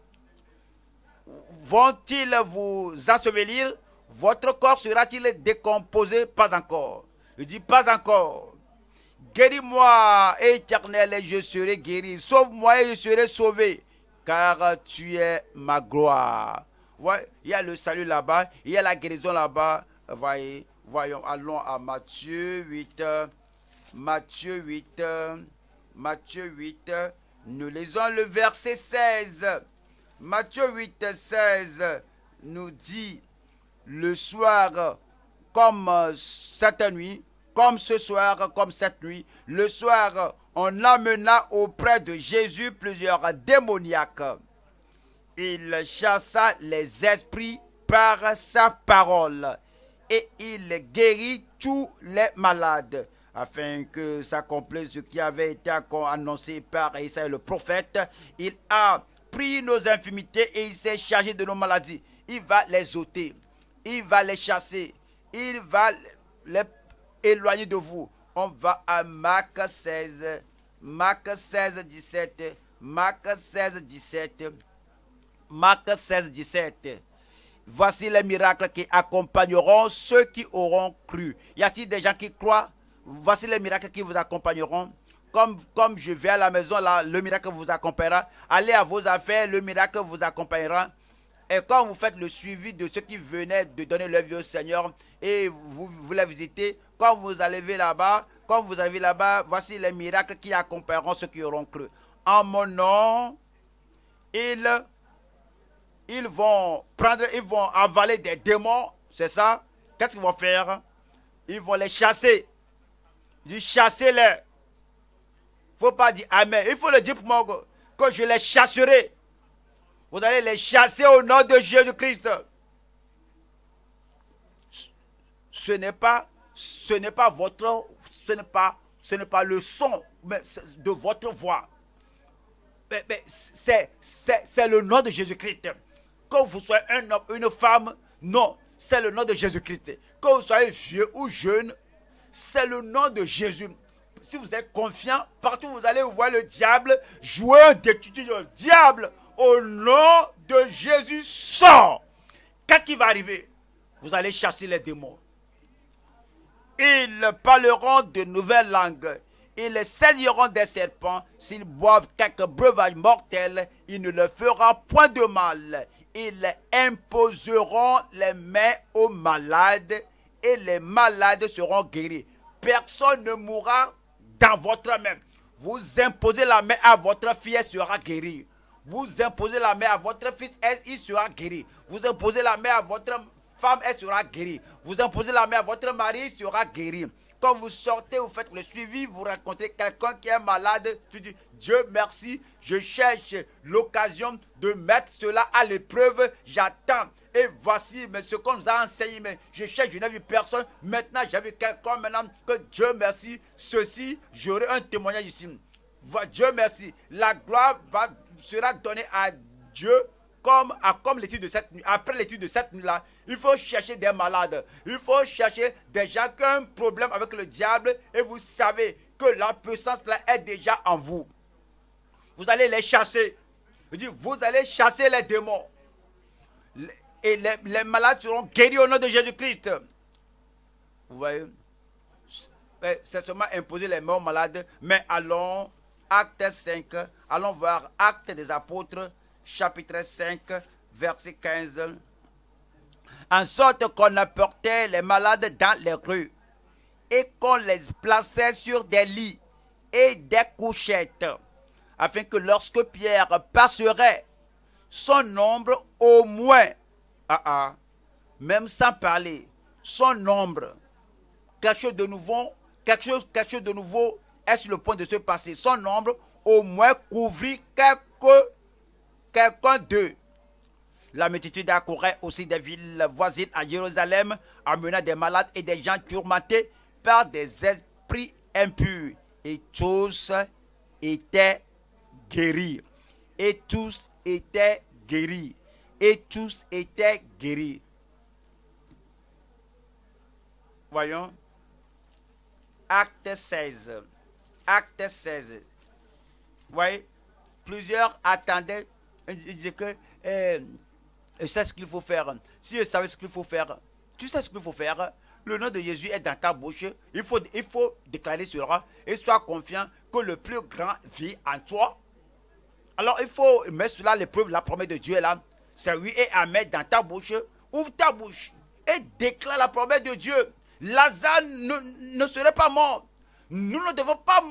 vont-ils vous ensevelir Votre corps sera-t-il décomposé Pas encore. Je dis pas encore. Guéris-moi, éternel, et je serai guéri. Sauve-moi et je serai sauvé, car tu es ma gloire. il y a le salut là-bas, il y a la guérison là-bas. Voyez, voyons, allons à Matthieu 8. Matthieu 8. Matthieu 8. Nous lisons le verset 16. Matthieu 8, 16 nous dit, le soir comme euh, cette nuit, comme ce soir, comme cette nuit, le soir, on amena auprès de Jésus plusieurs démoniaques. Il chassa les esprits par sa parole et il guérit tous les malades afin que s'accomplisse ce qui avait été annoncé par Isaïe le prophète. Il a pris nos infirmités et il s'est chargé de nos maladies. Il va les ôter. Il va les chasser. Il va les éloigner de vous. On va à Marc 16. Marc 16, 17. Marc 16, 17. Marc 16, 17. Voici les miracles qui accompagneront ceux qui auront cru. Y a-t-il des gens qui croient Voici les miracles qui vous accompagneront. Comme, comme je vais à la maison, le miracle vous accompagnera. Allez à vos affaires, le miracle vous accompagnera. Et quand vous faites le suivi de ceux qui venaient de donner leur vie au Seigneur et vous, vous les visitez, quand vous allez là-bas, quand vous arrivez là-bas, voici les miracles qui accompagneront ceux qui auront cru. En mon nom, ils, ils vont prendre, ils vont avaler des démons, c'est ça Qu'est-ce qu'ils vont faire Ils vont les chasser. Ils chasser les il ne faut pas dire Amen. Il faut le dire pour moi Quand je les chasserai. Vous allez les chasser au nom de Jésus-Christ. Ce n'est pas, ce n'est pas votre, ce n'est pas, ce n'est pas le son de votre voix. c'est, c'est le nom de Jésus-Christ. Quand vous soyez un homme, une femme, non, c'est le nom de Jésus-Christ. Que vous soyez vieux ou jeune, c'est le nom de Jésus si vous êtes confiant, partout vous allez voir le diable jouer des tutos. diable, au nom de Jésus, sort. Qu'est-ce qui va arriver Vous allez chasser les démons. Ils parleront de nouvelles langues. Ils saisiront des serpents. S'ils boivent quelque breuvage mortel, il ne leur fera point de mal. Ils imposeront les mains aux malades et les malades seront guéris. Personne ne mourra dans votre main. Vous imposez la main à votre fille, elle sera guérie. Vous imposez la main à votre fils, elle, il sera guéri. Vous imposez la main à votre femme, elle sera guérie. Vous imposez la main à votre mari, il sera guéri. Quand vous sortez, vous faites le suivi, vous rencontrez quelqu'un qui est malade, tu dis Dieu merci, je cherche l'occasion de mettre cela à l'épreuve, j'attends. Et voici, ce qu'on nous a enseigné, mais je cherche, je n'ai vu personne. Maintenant, j'ai vu quelqu'un, maintenant, que Dieu merci, ceci, j'aurai un témoignage ici. Dieu merci, la gloire sera donnée à Dieu comme, comme l'étude de cette nuit, après l'étude de cette nuit-là, il faut chercher des malades. Il faut chercher des gens qui ont un problème avec le diable et vous savez que la puissance-là est déjà en vous. Vous allez les chasser. Je dis, vous allez chasser les démons et les, malades seront guéris au nom de Jésus-Christ. Vous voyez C'est seulement imposer les morts malades. Mais allons, acte 5, allons voir acte des apôtres, chapitre 5, verset 15. En sorte qu'on apportait les malades dans les rues et qu'on les plaçait sur des lits et des couchettes, afin que lorsque Pierre passerait, son nombre au moins ah ah, même sans parler, son nombre, quelque chose de nouveau, quelque chose, de nouveau est sur le point de se passer. Son nombre, au moins couvrit quelqu'un d'eux. La multitude accourait aussi des villes voisines à Jérusalem, amenant des malades et des gens tourmentés par des esprits impurs. Et tous étaient guéris. Et tous étaient guéris et tous étaient guéris. Voyons. Acte 16. Acte 16. Vous voyez, plusieurs attendaient. Ils disaient que je euh, euh, ce qu'il faut faire. Si je savais ce qu'il faut faire, tu sais ce qu'il faut faire. Le nom de Jésus est dans ta bouche. Il faut, il faut déclarer cela et sois confiant que le plus grand vit en toi. Alors il faut mettre cela à l'épreuve, la promesse de Dieu est là c'est oui et amen dans ta bouche, ouvre ta bouche et déclare la promesse de Dieu. Lazare ne, ne serait pas mort. Nous ne devons pas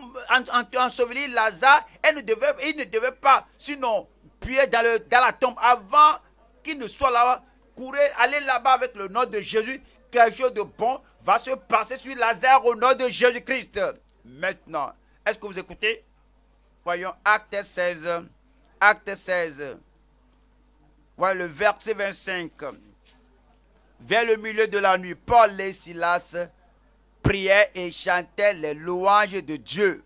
ensevelir Lazare et il ne devait pas, sinon, puer dans, dans la tombe avant qu'il ne soit là. Courir, aller là-bas avec le nom de Jésus. Quelque chose de bon va se passer sur Lazare au nom de Jésus-Christ. Maintenant, est-ce que vous écoutez Voyons Acte 16. Acte 16. Voilà le verset 25. Vers le milieu de la nuit, Paul et Silas priaient et chantaient les louanges de Dieu.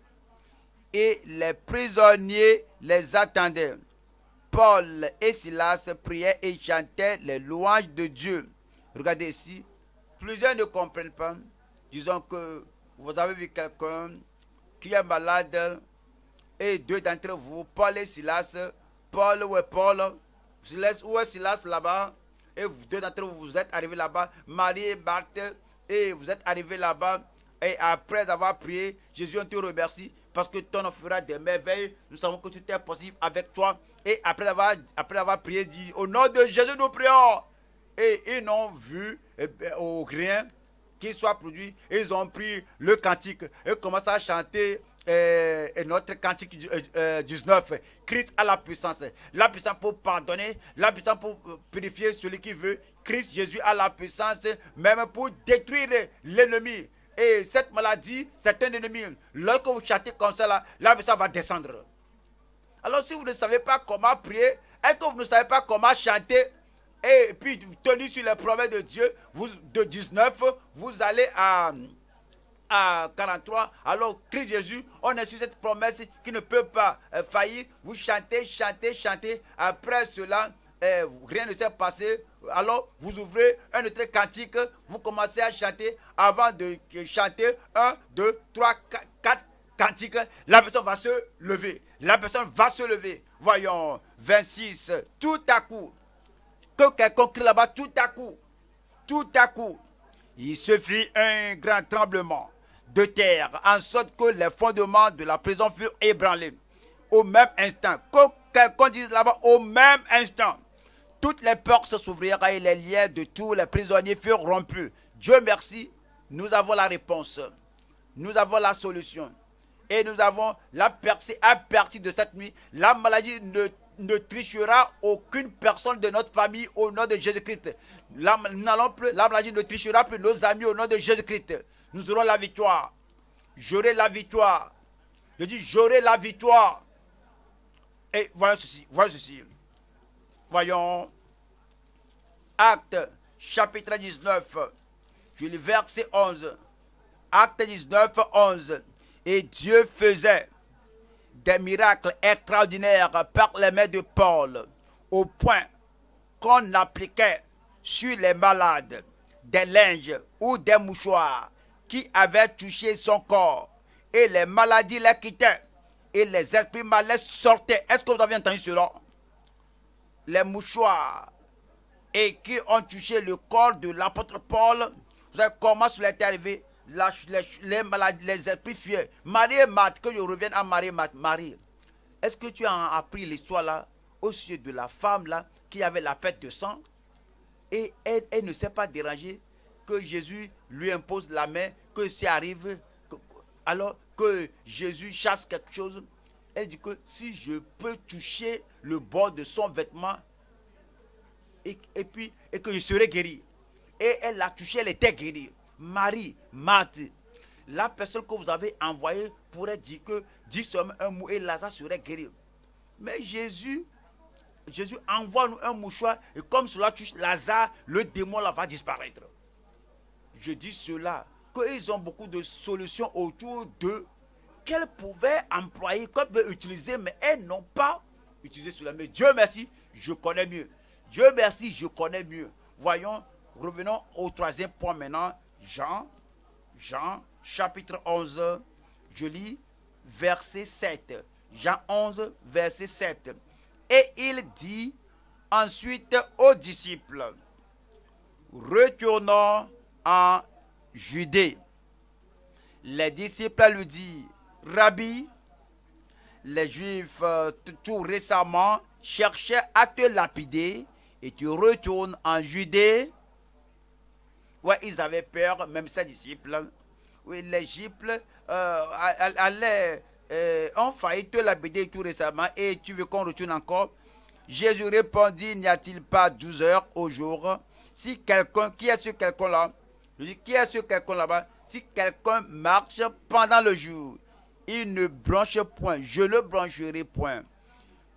Et les prisonniers les attendaient. Paul et Silas priaient et chantaient les louanges de Dieu. Regardez ici, plusieurs ne comprennent pas. Disons que vous avez vu quelqu'un qui est malade et deux d'entre vous, Paul et Silas, Paul ou Paul, Silas, où est Silas là-bas Et vous deux d'entre vous, vous êtes arrivés là-bas, Marie et Marthe, et vous êtes arrivés là-bas. Et après avoir prié, Jésus, on te remercie parce que ton feras des merveilles. Nous savons que tout est possible avec toi. Et après avoir, après avoir prié, dit Au nom de Jésus, nous prions. Et ils n'ont vu eh ben, au rien qu'il soit produit. Ils ont pris le cantique et commencé à chanter euh, et notre cantique 19, euh, Christ a la puissance. La puissance pour pardonner, la puissance pour euh, purifier celui qui veut. Christ Jésus a la puissance même pour détruire l'ennemi. Et cette maladie, c'est un ennemi. Lorsque vous chantez comme ça, la puissance va descendre. Alors si vous ne savez pas comment prier, et que vous ne savez pas comment chanter et puis tenir sur les promesses de Dieu, vous, de 19, vous allez à à 43. Alors, crie Jésus, on est sur cette promesse qui ne peut pas euh, faillir. Vous chantez, chantez, chantez. Après cela, euh, rien ne s'est passé. Alors, vous ouvrez un autre cantique, vous commencez à chanter. Avant de euh, chanter, 1, 2, 3, 4 cantiques, la personne va se lever. La personne va se lever. Voyons, 26, tout à coup. Que quelqu'un crie là-bas, tout à coup. Tout à coup. Il se fit un grand tremblement de terre, en sorte que les fondements de la prison furent ébranlés. Au même instant, qu'on dise là-bas, au même instant, toutes les portes s'ouvriront et les liens de tous les prisonniers furent rompus. Dieu merci, nous avons la réponse. Nous avons la solution. Et nous avons la percée à partir de cette nuit. La maladie ne, ne trichera aucune personne de notre famille au nom de Jésus-Christ. la maladie ne trichera plus nos amis au nom de Jésus-Christ. Nous aurons la victoire. J'aurai la victoire. Je dis, j'aurai la victoire. Et voyons ceci, voyons ceci. Voyons. Acte chapitre 19, verset 11. Acte 19, 11. Et Dieu faisait des miracles extraordinaires par les mains de Paul, au point qu'on appliquait sur les malades des linges ou des mouchoirs qui avait touché son corps. Et les maladies les quittaient. Et les esprits malais sortaient. Est-ce que vous avez entendu cela Les mouchoirs et qui ont touché le corps de l'apôtre Paul. Vous savez comment cela est arrivé les, les esprits fuyaient. Marie et Marthe, que je revienne à Marie et Marie, est-ce que tu as appris l'histoire là au sujet de la femme là qui avait la fête de sang et elle ne s'est pas dérangée que Jésus lui impose la main, que si arrive, alors que Jésus chasse quelque chose, elle dit que si je peux toucher le bord de son vêtement, et, puis, et que je serai guéri. Et elle l'a touché, elle était guérie. Marie, Marthe, la personne que vous avez envoyée pourrait dire que dit seulement un mot et Lazare serait guéri. Mais Jésus, Jésus envoie nous un mouchoir et comme cela touche Lazare, le démon là va disparaître je dis cela, qu'ils ont beaucoup de solutions autour d'eux qu'elles pouvaient employer, qu'elles pouvaient utiliser, mais elles n'ont pas utilisé cela. Mais Dieu merci, je connais mieux. Dieu merci, je connais mieux. Voyons, revenons au troisième point maintenant. Jean, Jean, chapitre 11, je lis verset 7. Jean 11, verset 7. Et il dit ensuite aux disciples, retournons en Judée. Les disciples lui disent, Rabbi, les Juifs euh, tout récemment cherchaient à te lapider et tu retournes en Judée. Oui ils avaient peur, même ses disciples. Oui, les disciples euh, allaient, euh, ont failli te lapider tout récemment et tu veux qu'on retourne encore. Jésus répondit, n'y a-t-il pas 12 heures au jour Si quelqu'un, qui est ce quelqu'un-là je dis, qui est ce quelqu'un là-bas Si quelqu'un marche pendant le jour, il ne branche point, je le brancherai point.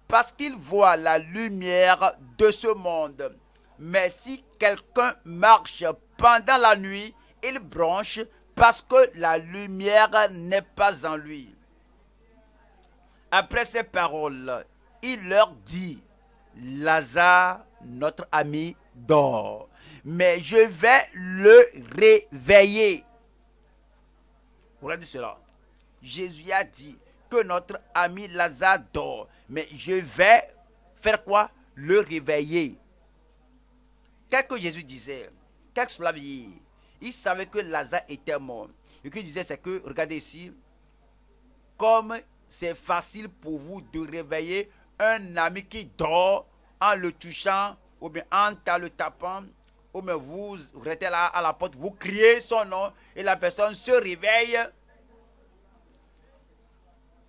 Parce qu'il voit la lumière de ce monde. Mais si quelqu'un marche pendant la nuit, il branche parce que la lumière n'est pas en lui. Après ces paroles, il leur dit, Lazare, notre ami, dort mais je vais le réveiller. Regardez cela. Jésus a dit que notre ami Lazare dort, mais je vais faire quoi Le réveiller. Qu'est-ce que Jésus disait Qu'est-ce que cela veut dire Il savait que Lazare était mort. Et qu'il disait, c'est que, regardez ici, comme c'est facile pour vous de réveiller un ami qui dort en le touchant ou bien en le tapant, ou oh, mais vous restez là à la porte, vous criez son nom et la personne se réveille.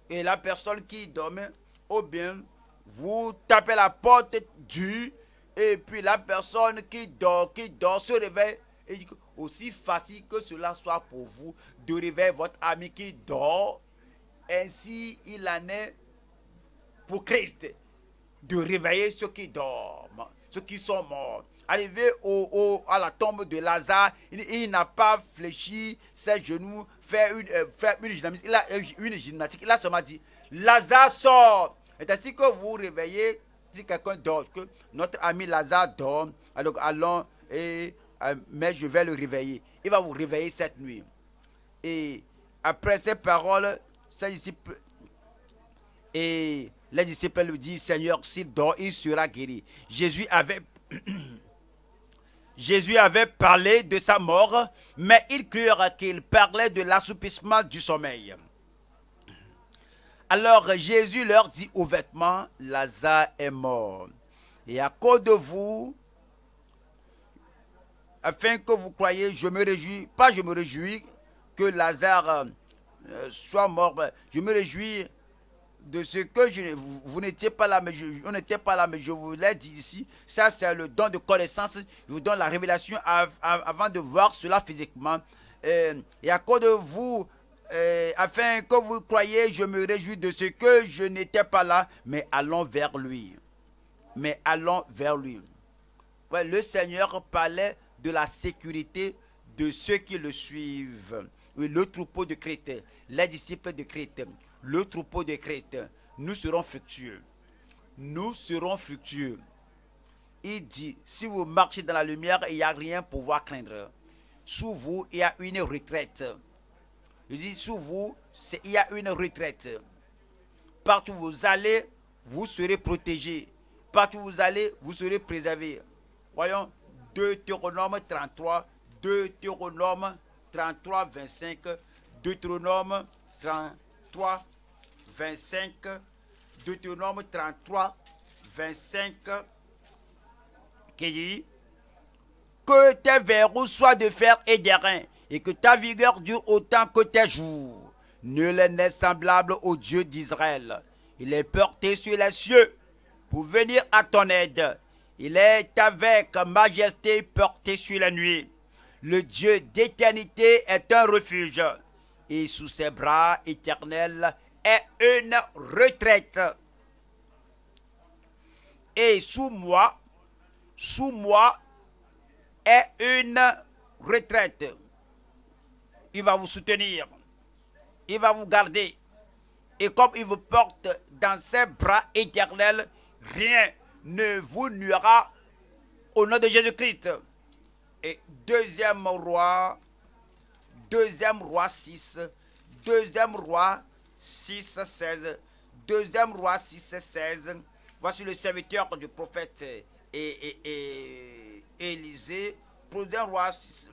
Et la personne qui dort, ou oh bien vous tapez la porte du et puis la personne qui dort, qui dort se réveille. Et aussi facile que cela soit pour vous de réveiller votre ami qui dort, ainsi il en est pour Christ de réveiller ceux qui dorment, ceux qui sont morts. Arrivé au, à la tombe de Lazare, il, n'a pas fléchi ses genoux, fait une, euh, une gymnastique. Il a, euh, une gymnastique. seulement dit Lazare sort. Et ainsi que vous réveillez si quelqu'un dort, que notre ami Lazare dort, alors allons, et, euh, mais je vais le réveiller. Il va vous réveiller cette nuit. Et après ces paroles, ses disciples, et les disciples lui disent, Seigneur, s'il dort, il sera guéri. Jésus avait Jésus avait parlé de sa mort, mais ils crurent qu'il parlait de l'assoupissement du sommeil. Alors Jésus leur dit ouvertement, Lazare est mort. Et à cause de vous, afin que vous croyez, je me réjouis, pas je me réjouis que Lazare euh, soit mort, je me réjouis de ce que je, vous, n'étiez pas là, mais je, on pas là, mais je vous l'ai dit ici. Ça, c'est le don de connaissance. Je vous donne la révélation avant de voir cela physiquement. Euh, et à cause de vous, euh, afin que vous croyez, je me réjouis de ce que je n'étais pas là, mais allons vers lui. Mais allons vers lui. Ouais, le Seigneur parlait de la sécurité de ceux qui le suivent. le troupeau de Crète, les disciples de Crète le troupeau des Nous serons fructueux. Nous serons fructueux. Il dit, si vous marchez dans la lumière, il n'y a rien pour vous craindre. Sous vous, il y a une retraite. Il dit, sous vous, il y a une retraite. Partout où vous allez, vous serez protégés. Partout où vous allez, vous serez préservés. Voyons, Deutéronome 33, Deutéronome 33, 25, Deutéronome 33, 25, Deutéronome 33, 25, qui dit Que tes verrous soient de fer et d'airain, et que ta vigueur dure autant que tes jours. Nul n'est semblable au Dieu d'Israël. Il est porté sur les cieux pour venir à ton aide. Il est avec majesté porté sur la nuit. Le Dieu d'éternité est un refuge. Et sous ses bras éternels est une retraite. Et sous moi, sous moi est une retraite. Il va vous soutenir. Il va vous garder. Et comme il vous porte dans ses bras éternels, rien ne vous nuira au nom de Jésus-Christ. Et deuxième roi, deuxième roi 6, deuxième roi 6, 16. Deuxième roi 6, 16. Voici le serviteur du prophète et, et, et, Élisée. Deuxième roi 6,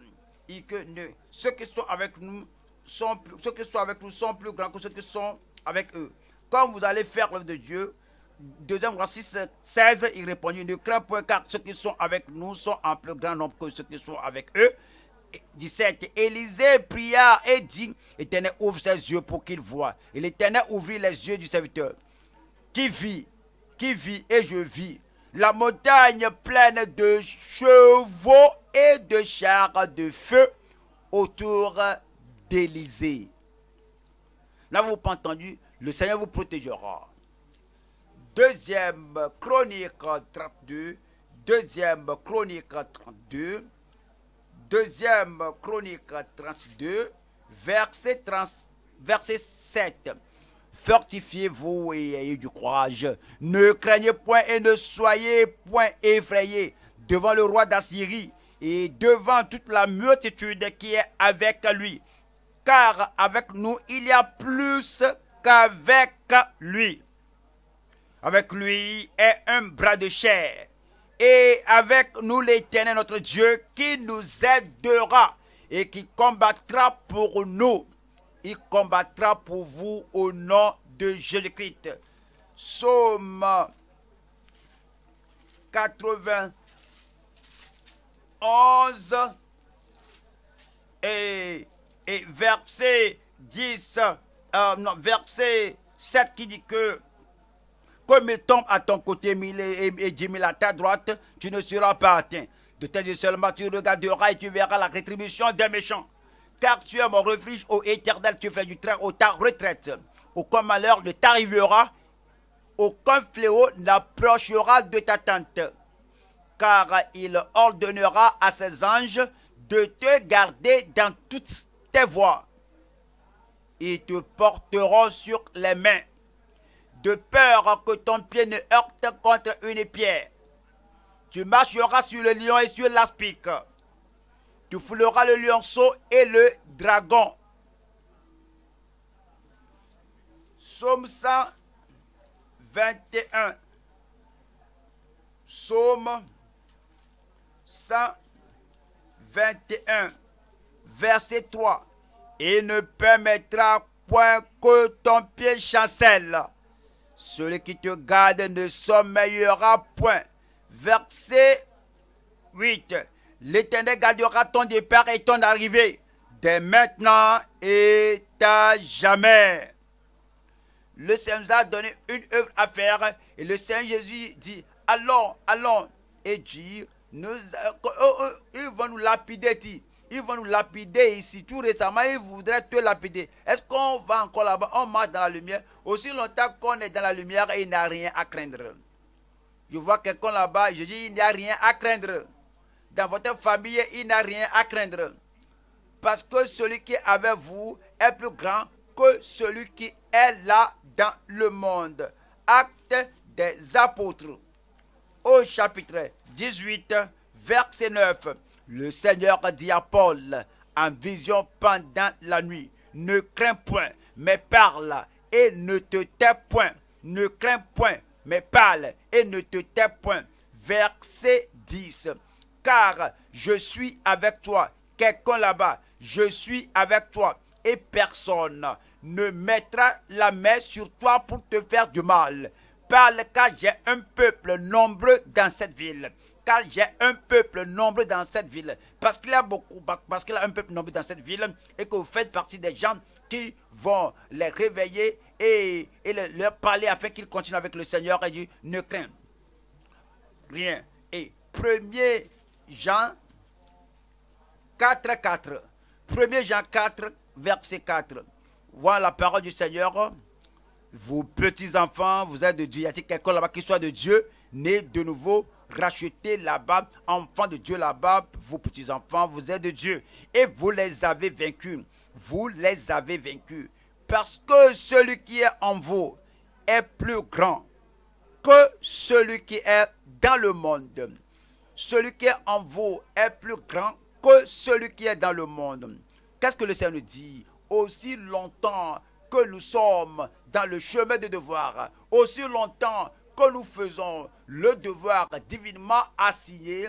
et que ne, ceux qui sont avec nous sont plus, ceux qui sont avec nous sont plus grands que ceux qui sont avec eux. Quand vous allez faire l'œuvre de Dieu, deuxième roi 6, 16, il répondit, ne crains point car ceux qui sont avec nous sont en plus grand nombre que ceux qui sont avec eux. 17, Élisée pria et dit, Éternel, ouvre ses yeux pour qu'il voie. Et l'Éternel ouvrit les yeux du serviteur. Qui vit, qui vit et je vis. La montagne pleine de chevaux et de chars de feu autour d'Élysée. N'avez-vous pas entendu Le Seigneur vous protégera. Deuxième chronique 32. Deuxième chronique 32. Deuxième Chronique 32, verset, verset 7. Fortifiez-vous et ayez du courage. Ne craignez point et ne soyez point effrayés devant le roi d'Assyrie et devant toute la multitude qui est avec lui. Car avec nous, il y a plus qu'avec lui. Avec lui est un bras de chair et avec nous l'Éternel notre Dieu qui nous aidera et qui combattra pour nous. Il combattra pour vous au nom de Jésus-Christ. Somme 91 et, verset 10, euh, verset 7 qui dit que comme il tombe à ton côté mille et dix mille à ta droite, tu ne seras pas atteint. De tes yeux seulement tu regarderas et tu verras la rétribution des méchants. Car tu es mon refuge, au éternel, tu fais du train au ta retraite. Aucun malheur ne t'arrivera, aucun fléau n'approchera de ta tente. Car il ordonnera à ses anges de te garder dans toutes tes voies. Ils te porteront sur les mains de peur que ton pied ne heurte contre une pierre. Tu marcheras sur le lion et sur l'aspic. Tu fouleras le lionceau et le dragon. Psaume 121. Psaume 121, verset 3. Il ne permettra point que ton pied chancelle celui qui te garde ne sommeillera point. Verset 8. L'Éternel gardera ton départ et ton arrivée, dès maintenant et à jamais. Le Seigneur nous a donné une œuvre à faire et le Saint Jésus dit, allons, allons. Et dit, nous, euh, euh, euh, ils vont nous lapider, dit, ils vont nous lapider ici. Tout récemment, ils voudraient te lapider. Est-ce qu'on va encore là-bas On marche dans la lumière. Aussi longtemps qu'on est dans la lumière, il n'y a rien à craindre. Je vois quelqu'un là-bas, je dis, il n'y a rien à craindre. Dans votre famille, il n'y a rien à craindre. Parce que celui qui est avec vous est plus grand que celui qui est là dans le monde. Acte des apôtres au chapitre 18, verset 9. Le Seigneur dit à Paul en vision pendant la nuit, ne crains point, mais parle et ne te tais point. Ne crains point, mais parle et ne te tais point. Verset 10. Car je suis avec toi. Quelqu'un là-bas, je suis avec toi. Et personne ne mettra la main sur toi pour te faire du mal. Parle car j'ai un peuple nombreux dans cette ville car j'ai un peuple nombreux dans cette ville. Parce qu'il y a beaucoup, parce qu'il y a un peuple nombreux dans cette ville et que vous faites partie des gens qui vont les réveiller et, leur parler afin qu'ils continuent avec le Seigneur et dit ne craignent rien. Et 1er Jean 4, 4. 1 Jean 4, verset 4. Voilà la parole du Seigneur. Vous petits enfants, vous êtes de Dieu. Y a-t-il quelqu'un là-bas qui soit de Dieu, né de nouveau Racheté, là-bas, enfants de Dieu là-bas, vos petits-enfants, vous êtes de Dieu. Et vous les avez vaincus. Vous les avez vaincus. Parce que celui qui est en vous est plus grand que celui qui est dans le monde. Celui qui est en vous est plus grand que celui qui est dans le monde. Qu'est-ce que le Seigneur nous dit Aussi longtemps que nous sommes dans le chemin de devoir, aussi longtemps que nous faisons le devoir divinement assigné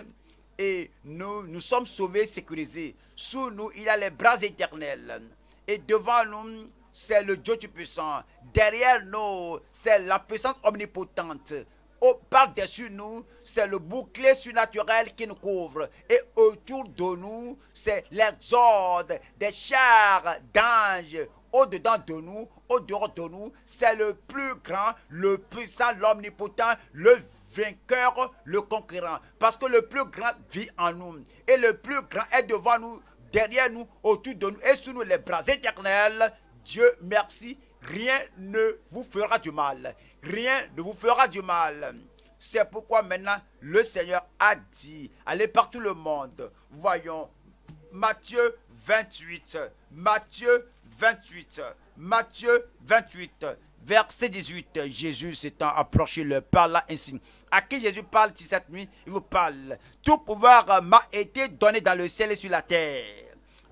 et nous, nous sommes sauvés, sécurisés. Sous nous, il a les bras éternels. Et devant nous, c'est le Dieu Tout-Puissant. Derrière nous, c'est la puissance omnipotente. Au Par-dessus nous, c'est le bouclier surnaturel qui nous couvre. Et autour de nous, c'est l'exode des chars d'anges. Au-dedans de nous, dehors de nous, c'est le plus grand, le puissant, l'omnipotent, le vainqueur, le conquérant. Parce que le plus grand vit en nous. Et le plus grand est devant nous, derrière nous, autour de nous et sous nous les bras éternels. Dieu merci, rien ne vous fera du mal. Rien ne vous fera du mal. C'est pourquoi maintenant le Seigneur a dit, allez partout le monde. Voyons Matthieu 28. Matthieu 28. Matthieu 28, verset 18. Jésus s'étant approché leur parla ainsi. À qui Jésus parle si cette nuit Il vous parle. Tout pouvoir m'a été donné dans le ciel et sur la terre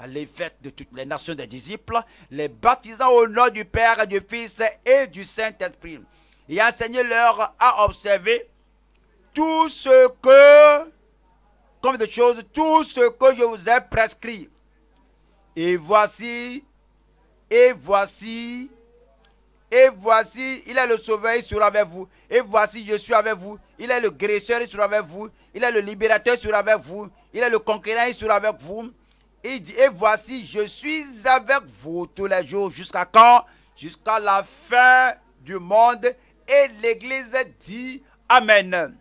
les fêtes de toutes les nations des disciples, les baptisant au nom du Père, du Fils et du Saint-Esprit, et enseignez-leur à observer tout ce que, comme de choses, tout ce que je vous ai prescrit. Et voici, et voici, et voici, il est le sauveur, il sera avec vous. Et voici, je suis avec vous. Il est le guérisseur, il sera avec vous. Il est le libérateur, il sera avec vous. Il est le conquérant, il sera avec vous. dit, et voici, je suis avec vous tous les jours. Jusqu'à quand Jusqu'à la fin du monde. Et l'Église dit, Amen.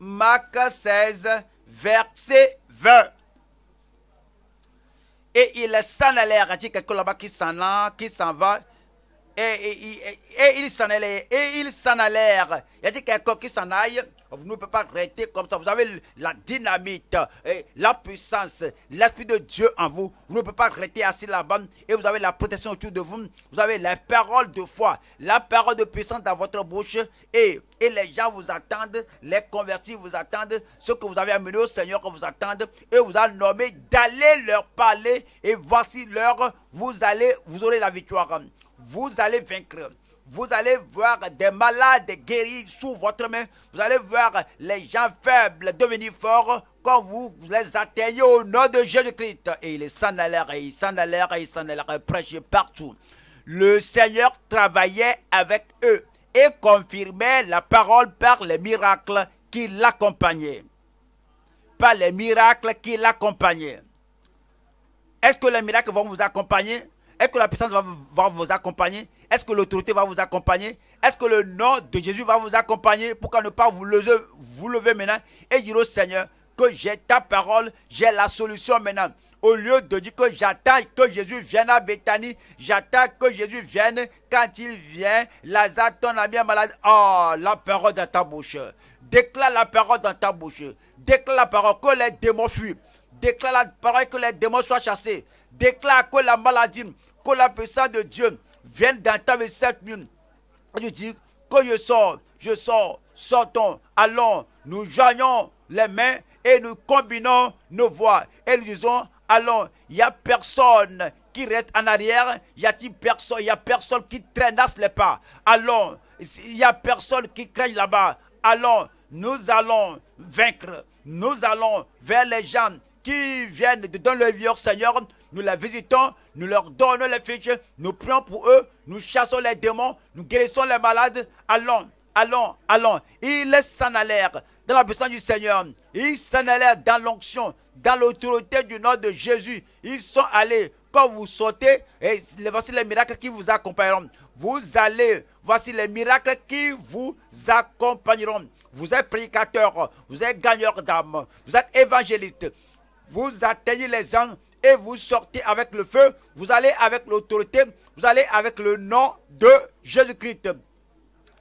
Marc 16, verset 20 et il s'en allait à là-bas qui s'en a, qui s'en va. Et, et, il s'en allait, et il s'en allait, Il a dit quelqu'un qui s'en aille, vous ne pouvez pas rester comme ça. Vous avez la dynamite, la puissance, l'Esprit de Dieu en vous. Vous ne pouvez pas rester assis là-bas et vous avez la protection autour de vous. Vous avez la parole de foi, la parole de puissance dans votre bouche et, et les gens vous attendent, les convertis vous attendent, ceux que vous avez amenés au Seigneur vous attendent et vous a nommé d'aller leur parler et voici l'heure, vous allez, vous aurez la victoire. Vous allez vaincre vous allez voir des malades guéris sous votre main. Vous allez voir les gens faibles devenir forts quand vous les atteignez au nom de Jésus-Christ. Et il s'en allèrent, et ils s'en allèrent, et ils s'en allèrent prêcher partout. Le Seigneur travaillait avec eux et confirmait la parole par les miracles qui l'accompagnaient. Par les miracles qui l'accompagnaient. Est-ce que les miracles vont vous accompagner Est-ce que la puissance va vous accompagner est-ce que l'autorité va vous accompagner Est-ce que le nom de Jésus va vous accompagner Pourquoi ne pas vous lever, vous maintenant et dire au Seigneur que j'ai ta parole, j'ai la solution maintenant au lieu de dire que j'attends que Jésus vienne à Bethanie, j'attends que Jésus vienne, quand il vient, Lazare, ton ami est malade. Oh, la parole dans ta bouche. Déclare la parole dans ta bouche. Déclare la parole que les démons fuient. Déclare la parole que les démons soient chassés. Déclare que la maladie, que la puissance de Dieu, viennent d'entamer cette nuit. Je dis, quand je sors, je sors, sortons, allons, nous joignons les mains et nous combinons nos voix. Et nous disons, allons, il n'y a personne qui reste en arrière, y a il personne, y a personne qui traînasse les pas. Allons, il n'y a personne qui craigne là-bas. Allons, nous allons vaincre. Nous allons vers les gens qui viennent de dans le vieux Seigneur nous les visitons, nous leur donnons les fiches, nous prions pour eux, nous chassons les démons, nous guérissons les malades. Allons, allons, allons. Ils s'en allèrent dans la puissance du Seigneur. Ils s'en allèrent dans l'onction, dans l'autorité du nom de Jésus. Ils sont allés. Quand vous sautez, et voici les miracles qui vous accompagneront. Vous allez, voici les miracles qui vous accompagneront. Vous êtes prédicateurs. vous êtes gagneur d'âme, vous êtes évangélistes. Vous atteignez les gens et vous sortez avec le feu, vous allez avec l'autorité, vous allez avec le nom de Jésus-Christ.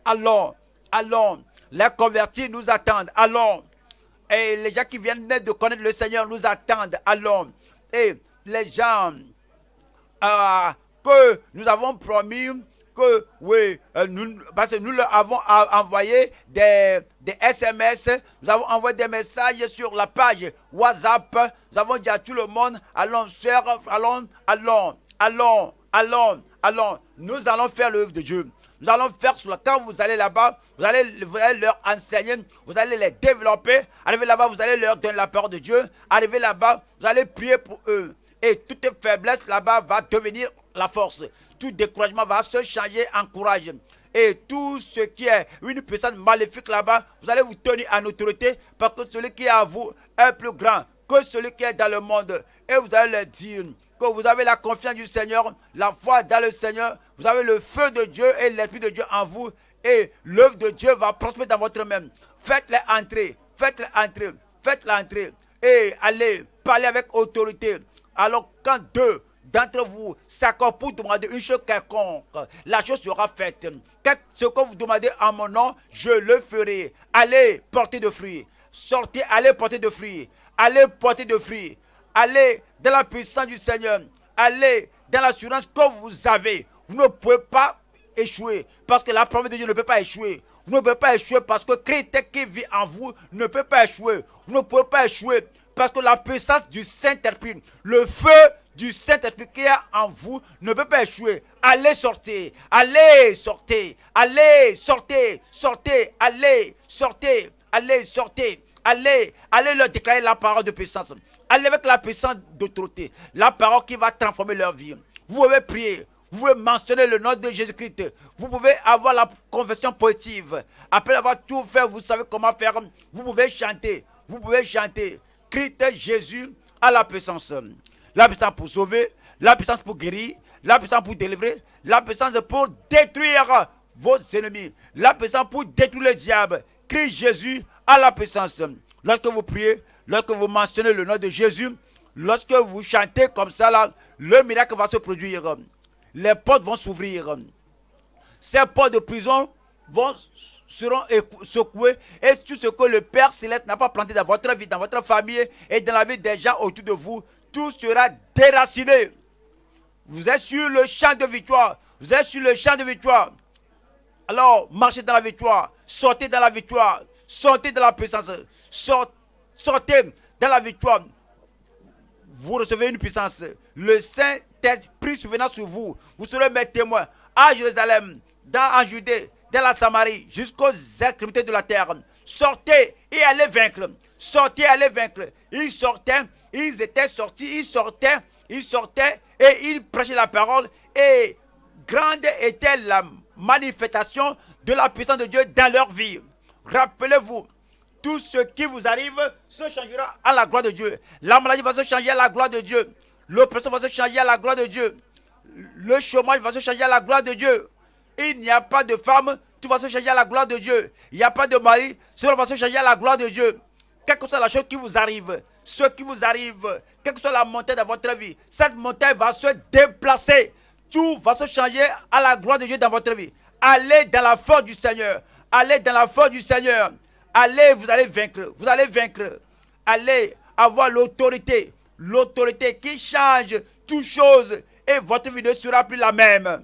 Allons, allons, les convertis nous attendent, allons. Et les gens qui viennent de connaître le Seigneur nous attendent, allons. Et les gens euh, que nous avons promis que, oui, euh, nous, parce que nous leur avons envoyé des, des SMS, nous avons envoyé des messages sur la page WhatsApp. Nous avons dit à tout le monde, allons, faire, allons, allons, allons, allons, allons. Nous allons faire l'œuvre de Dieu. Nous allons faire cela. Quand vous allez là-bas, vous allez, leur enseigner, vous allez les développer. Arrivez là-bas, vous allez leur donner la parole de Dieu. Arrivez là-bas, vous allez prier pour eux. Et toute faiblesse là-bas va devenir la force tout découragement va se changer en courage. Et tout ce qui est une personne maléfique là-bas, vous allez vous tenir en autorité parce que celui qui est à vous est plus grand que celui qui est dans le monde. Et vous allez leur dire que vous avez la confiance du Seigneur, la foi dans le Seigneur, vous avez le feu de Dieu et l'Esprit de Dieu en vous. Et l'œuvre de Dieu va prospérer dans votre même. Faites-les entrer, faites-les entrer, faites-les entrer. Et allez, parler avec autorité. Alors quand deux d'entre vous s'accord pour demander une chose quelconque, la chose sera faite. Ce que vous demandez en mon nom, je le ferai. Allez porter de fruits. Sortez, allez porter de fruits. Allez porter de fruits. Allez dans la puissance du Seigneur. Allez dans l'assurance que vous avez. Vous ne pouvez pas échouer parce que la promesse de Dieu ne peut pas échouer. Vous ne pouvez pas échouer parce que Christ qui vit en vous ne peut pas échouer. Vous ne pouvez pas échouer parce que la puissance du Saint-Esprit, le feu du Saint-Esprit qui est en vous ne peut pas échouer. Allez sortir... allez sortir... allez sortez, sortez, allez sortez, allez sortez. Allez, allez leur déclarer la parole de puissance. Allez avec la puissance d'autorité. La parole qui va transformer leur vie. Vous pouvez prier. Vous pouvez mentionner le nom de Jésus-Christ. Vous pouvez avoir la confession positive. Après avoir tout fait, vous savez comment faire. Vous pouvez chanter. Vous pouvez chanter. Christ Jésus à la puissance la puissance pour sauver, la puissance pour guérir, la puissance pour délivrer, la puissance pour détruire vos ennemis, la puissance pour détruire le diable. Christ Jésus à la puissance. Lorsque vous priez, lorsque vous mentionnez le nom de Jésus, lorsque vous chantez comme ça, le miracle va se produire. Les portes vont s'ouvrir. Ces portes de prison vont, seront secouées. Et tout ce que le Père Céleste n'a pas planté dans votre vie, dans votre famille et dans la vie des gens autour de vous tout sera déraciné. Vous êtes sur le champ de victoire. Vous êtes sur le champ de victoire. Alors, marchez dans la victoire. Sortez dans la victoire. Sortez de la puissance. Sortez dans la victoire. Vous recevez une puissance. Le Saint-Esprit souvenant sur vous. Vous serez mes témoins à Jérusalem, dans, en Judée, dans la Samarie, jusqu'aux extrémités de la terre. Sortez et allez vaincre. Sortez et allez vaincre. Ils sortaient ils étaient sortis, ils sortaient, ils sortaient et ils prêchaient la parole. Et grande était la manifestation de la puissance de Dieu dans leur vie. Rappelez-vous, tout ce qui vous arrive se changera à la gloire de Dieu. La maladie va se changer à la gloire de Dieu. L'oppression va se changer à la gloire de Dieu. Le chômage va se changer à la gloire de Dieu. Il n'y a pas de femme, tout va se changer à la gloire de Dieu. Il n'y a pas de mari, cela va se changer à la gloire de Dieu. Quelle que soit la chose qui vous arrive, ce qui vous arrive, quelle que soit la montée dans votre vie, cette montée va se déplacer. Tout va se changer à la gloire de Dieu dans votre vie. Allez dans la force du Seigneur. Allez dans la force du Seigneur. Allez, vous allez vaincre. Vous allez vaincre. Allez avoir l'autorité. L'autorité qui change toutes choses. Et votre vie ne sera plus la même.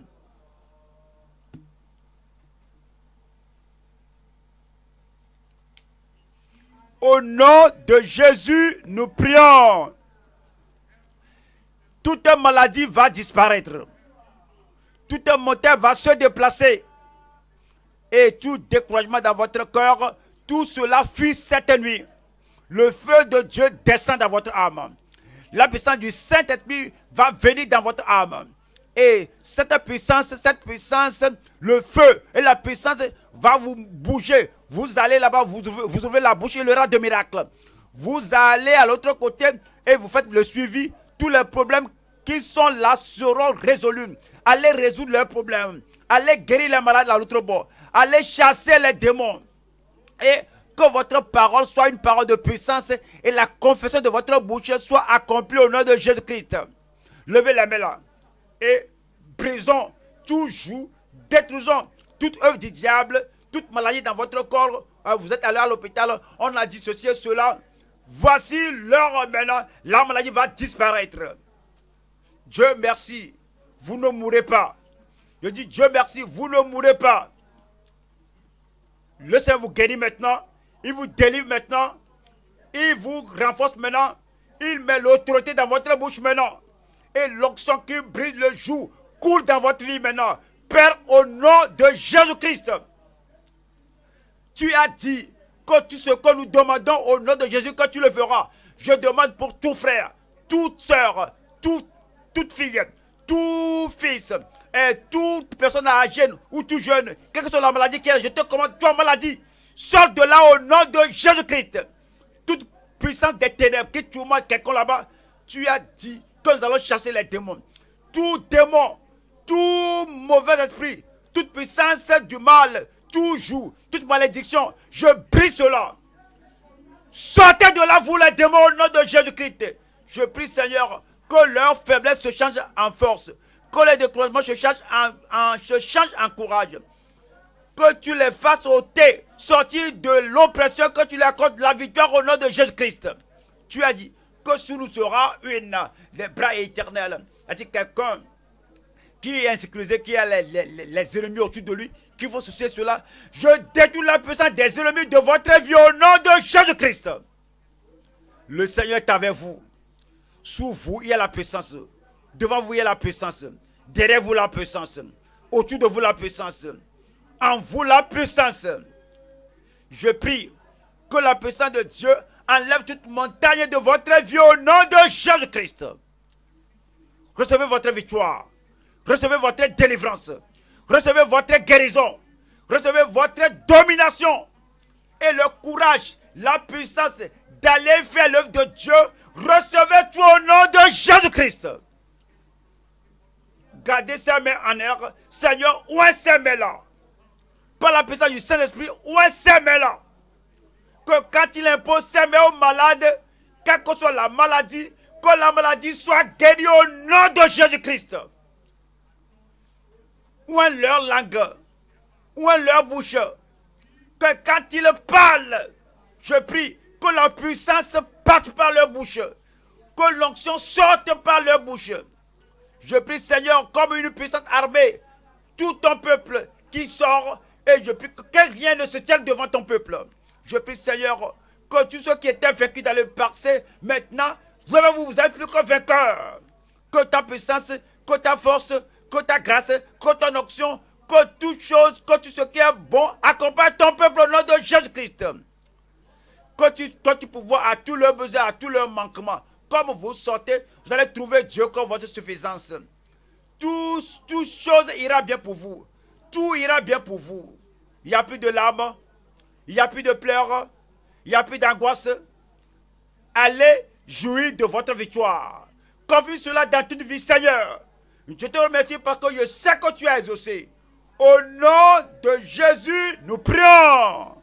Au nom de Jésus, nous prions. Toute maladie va disparaître. Toute montée va se déplacer. Et tout découragement dans votre cœur, tout cela fuit cette nuit. Le feu de Dieu descend dans votre âme. La puissance du Saint-Esprit va venir dans votre âme. Et cette puissance, cette puissance, le feu et la puissance va vous bouger, vous allez là-bas, vous, ouvrez la bouche, il y aura de miracles. Vous allez à l'autre côté et vous faites le suivi. Tous les problèmes qui sont là seront résolus. Allez résoudre leurs problèmes. Allez guérir les malades à l'autre bord. Allez chasser les démons. Et que votre parole soit une parole de puissance et la confession de votre bouche soit accomplie au nom de Jésus-Christ. Levez la main là et brisons toujours, détruisons toute œuvre du diable toute maladie dans votre corps, euh, vous êtes allé à l'hôpital, on a dit dissocié cela. Voici l'heure maintenant, la maladie va disparaître. Dieu merci, vous ne mourrez pas. Je dis Dieu merci, vous ne mourrez pas. Le Seigneur vous guérit maintenant, il vous délivre maintenant, il vous renforce maintenant, il met l'autorité dans votre bouche maintenant. Et l'onction qui brille le jour coule dans votre vie maintenant. Père, au nom de Jésus-Christ, tu as dit que tu ce que nous demandons au nom de Jésus, que tu le feras. Je demande pour tout frère, toute sœur, tout, toute fille, tout fils, et toute personne âgée ou tout jeune, quelle que soit la maladie qu'elle je te commande, toi maladie, sors de là au nom de Jésus-Christ. Toute puissance des ténèbres qui manques quelqu'un là-bas, tu as dit que nous allons chasser les démons. Tout démon, tout mauvais esprit, toute puissance du mal, toujours. Toute malédiction, je brise cela. Sortez de là, vous les démons, au nom de Jésus-Christ. Je prie, Seigneur, que leur faiblesse se change en force. Que les découragements se changent en, courage. Que tu les fasses ôter, sortir de l'oppression, que tu les accordes la victoire au nom de Jésus-Christ. Tu as dit que sous nous sera une des bras éternels. A dit quelqu'un qui est insécurisé, qui a les, les ennemis au-dessus de lui, vont soucier cela. Je détruis la puissance des ennemis de votre vie au nom de Jésus-Christ. Le Seigneur est avec vous. Sous vous, il y a la puissance. Devant vous, il y a la puissance. Derrière vous, la puissance. Autour de vous, la puissance. En vous, la puissance. Je prie que la puissance de Dieu enlève toute montagne de votre vie au nom de Jésus-Christ. Recevez votre victoire. Recevez votre délivrance. Recevez votre guérison. Recevez votre domination. Et le courage, la puissance d'aller faire l'œuvre de Dieu. Recevez tout au nom de Jésus-Christ. Gardez ces mains en air. Seigneur, où est ces mains-là Par la puissance du Saint-Esprit, où est ces mains-là Que quand il impose ses mains aux malades, quelle que soit la maladie, que la maladie soit guérie au nom de Jésus-Christ ou est leur langue, ou est leur bouche, que quand ils parlent, je prie que la puissance passe par leur bouche, que l'onction sorte par leur bouche. Je prie Seigneur comme une puissante armée, tout ton peuple qui sort, et je prie que rien ne se tienne devant ton peuple. Je prie Seigneur que tous ceux qui étaient vaincus dans le passé, maintenant, vous, vous êtes plus que vainqueurs. Que ta puissance, que ta force, que ta grâce, que ton onction, que toute chose, que tout ce qui est bon accompagne ton peuple au nom de Jésus-Christ. Que tu, pouvoir à tous leurs besoins, à tous leurs manquements. Comme vous sortez, vous allez trouver Dieu comme votre suffisance. Tout, toute chose ira bien pour vous. Tout ira bien pour vous. Il n'y a plus de larmes, il n'y a plus de pleurs, il n'y a plus d'angoisse. Allez jouir de votre victoire. Confie cela dans toute vie, Seigneur. Je te remercie parce que je sais que tu as exaucé. Au nom de Jésus, nous prions.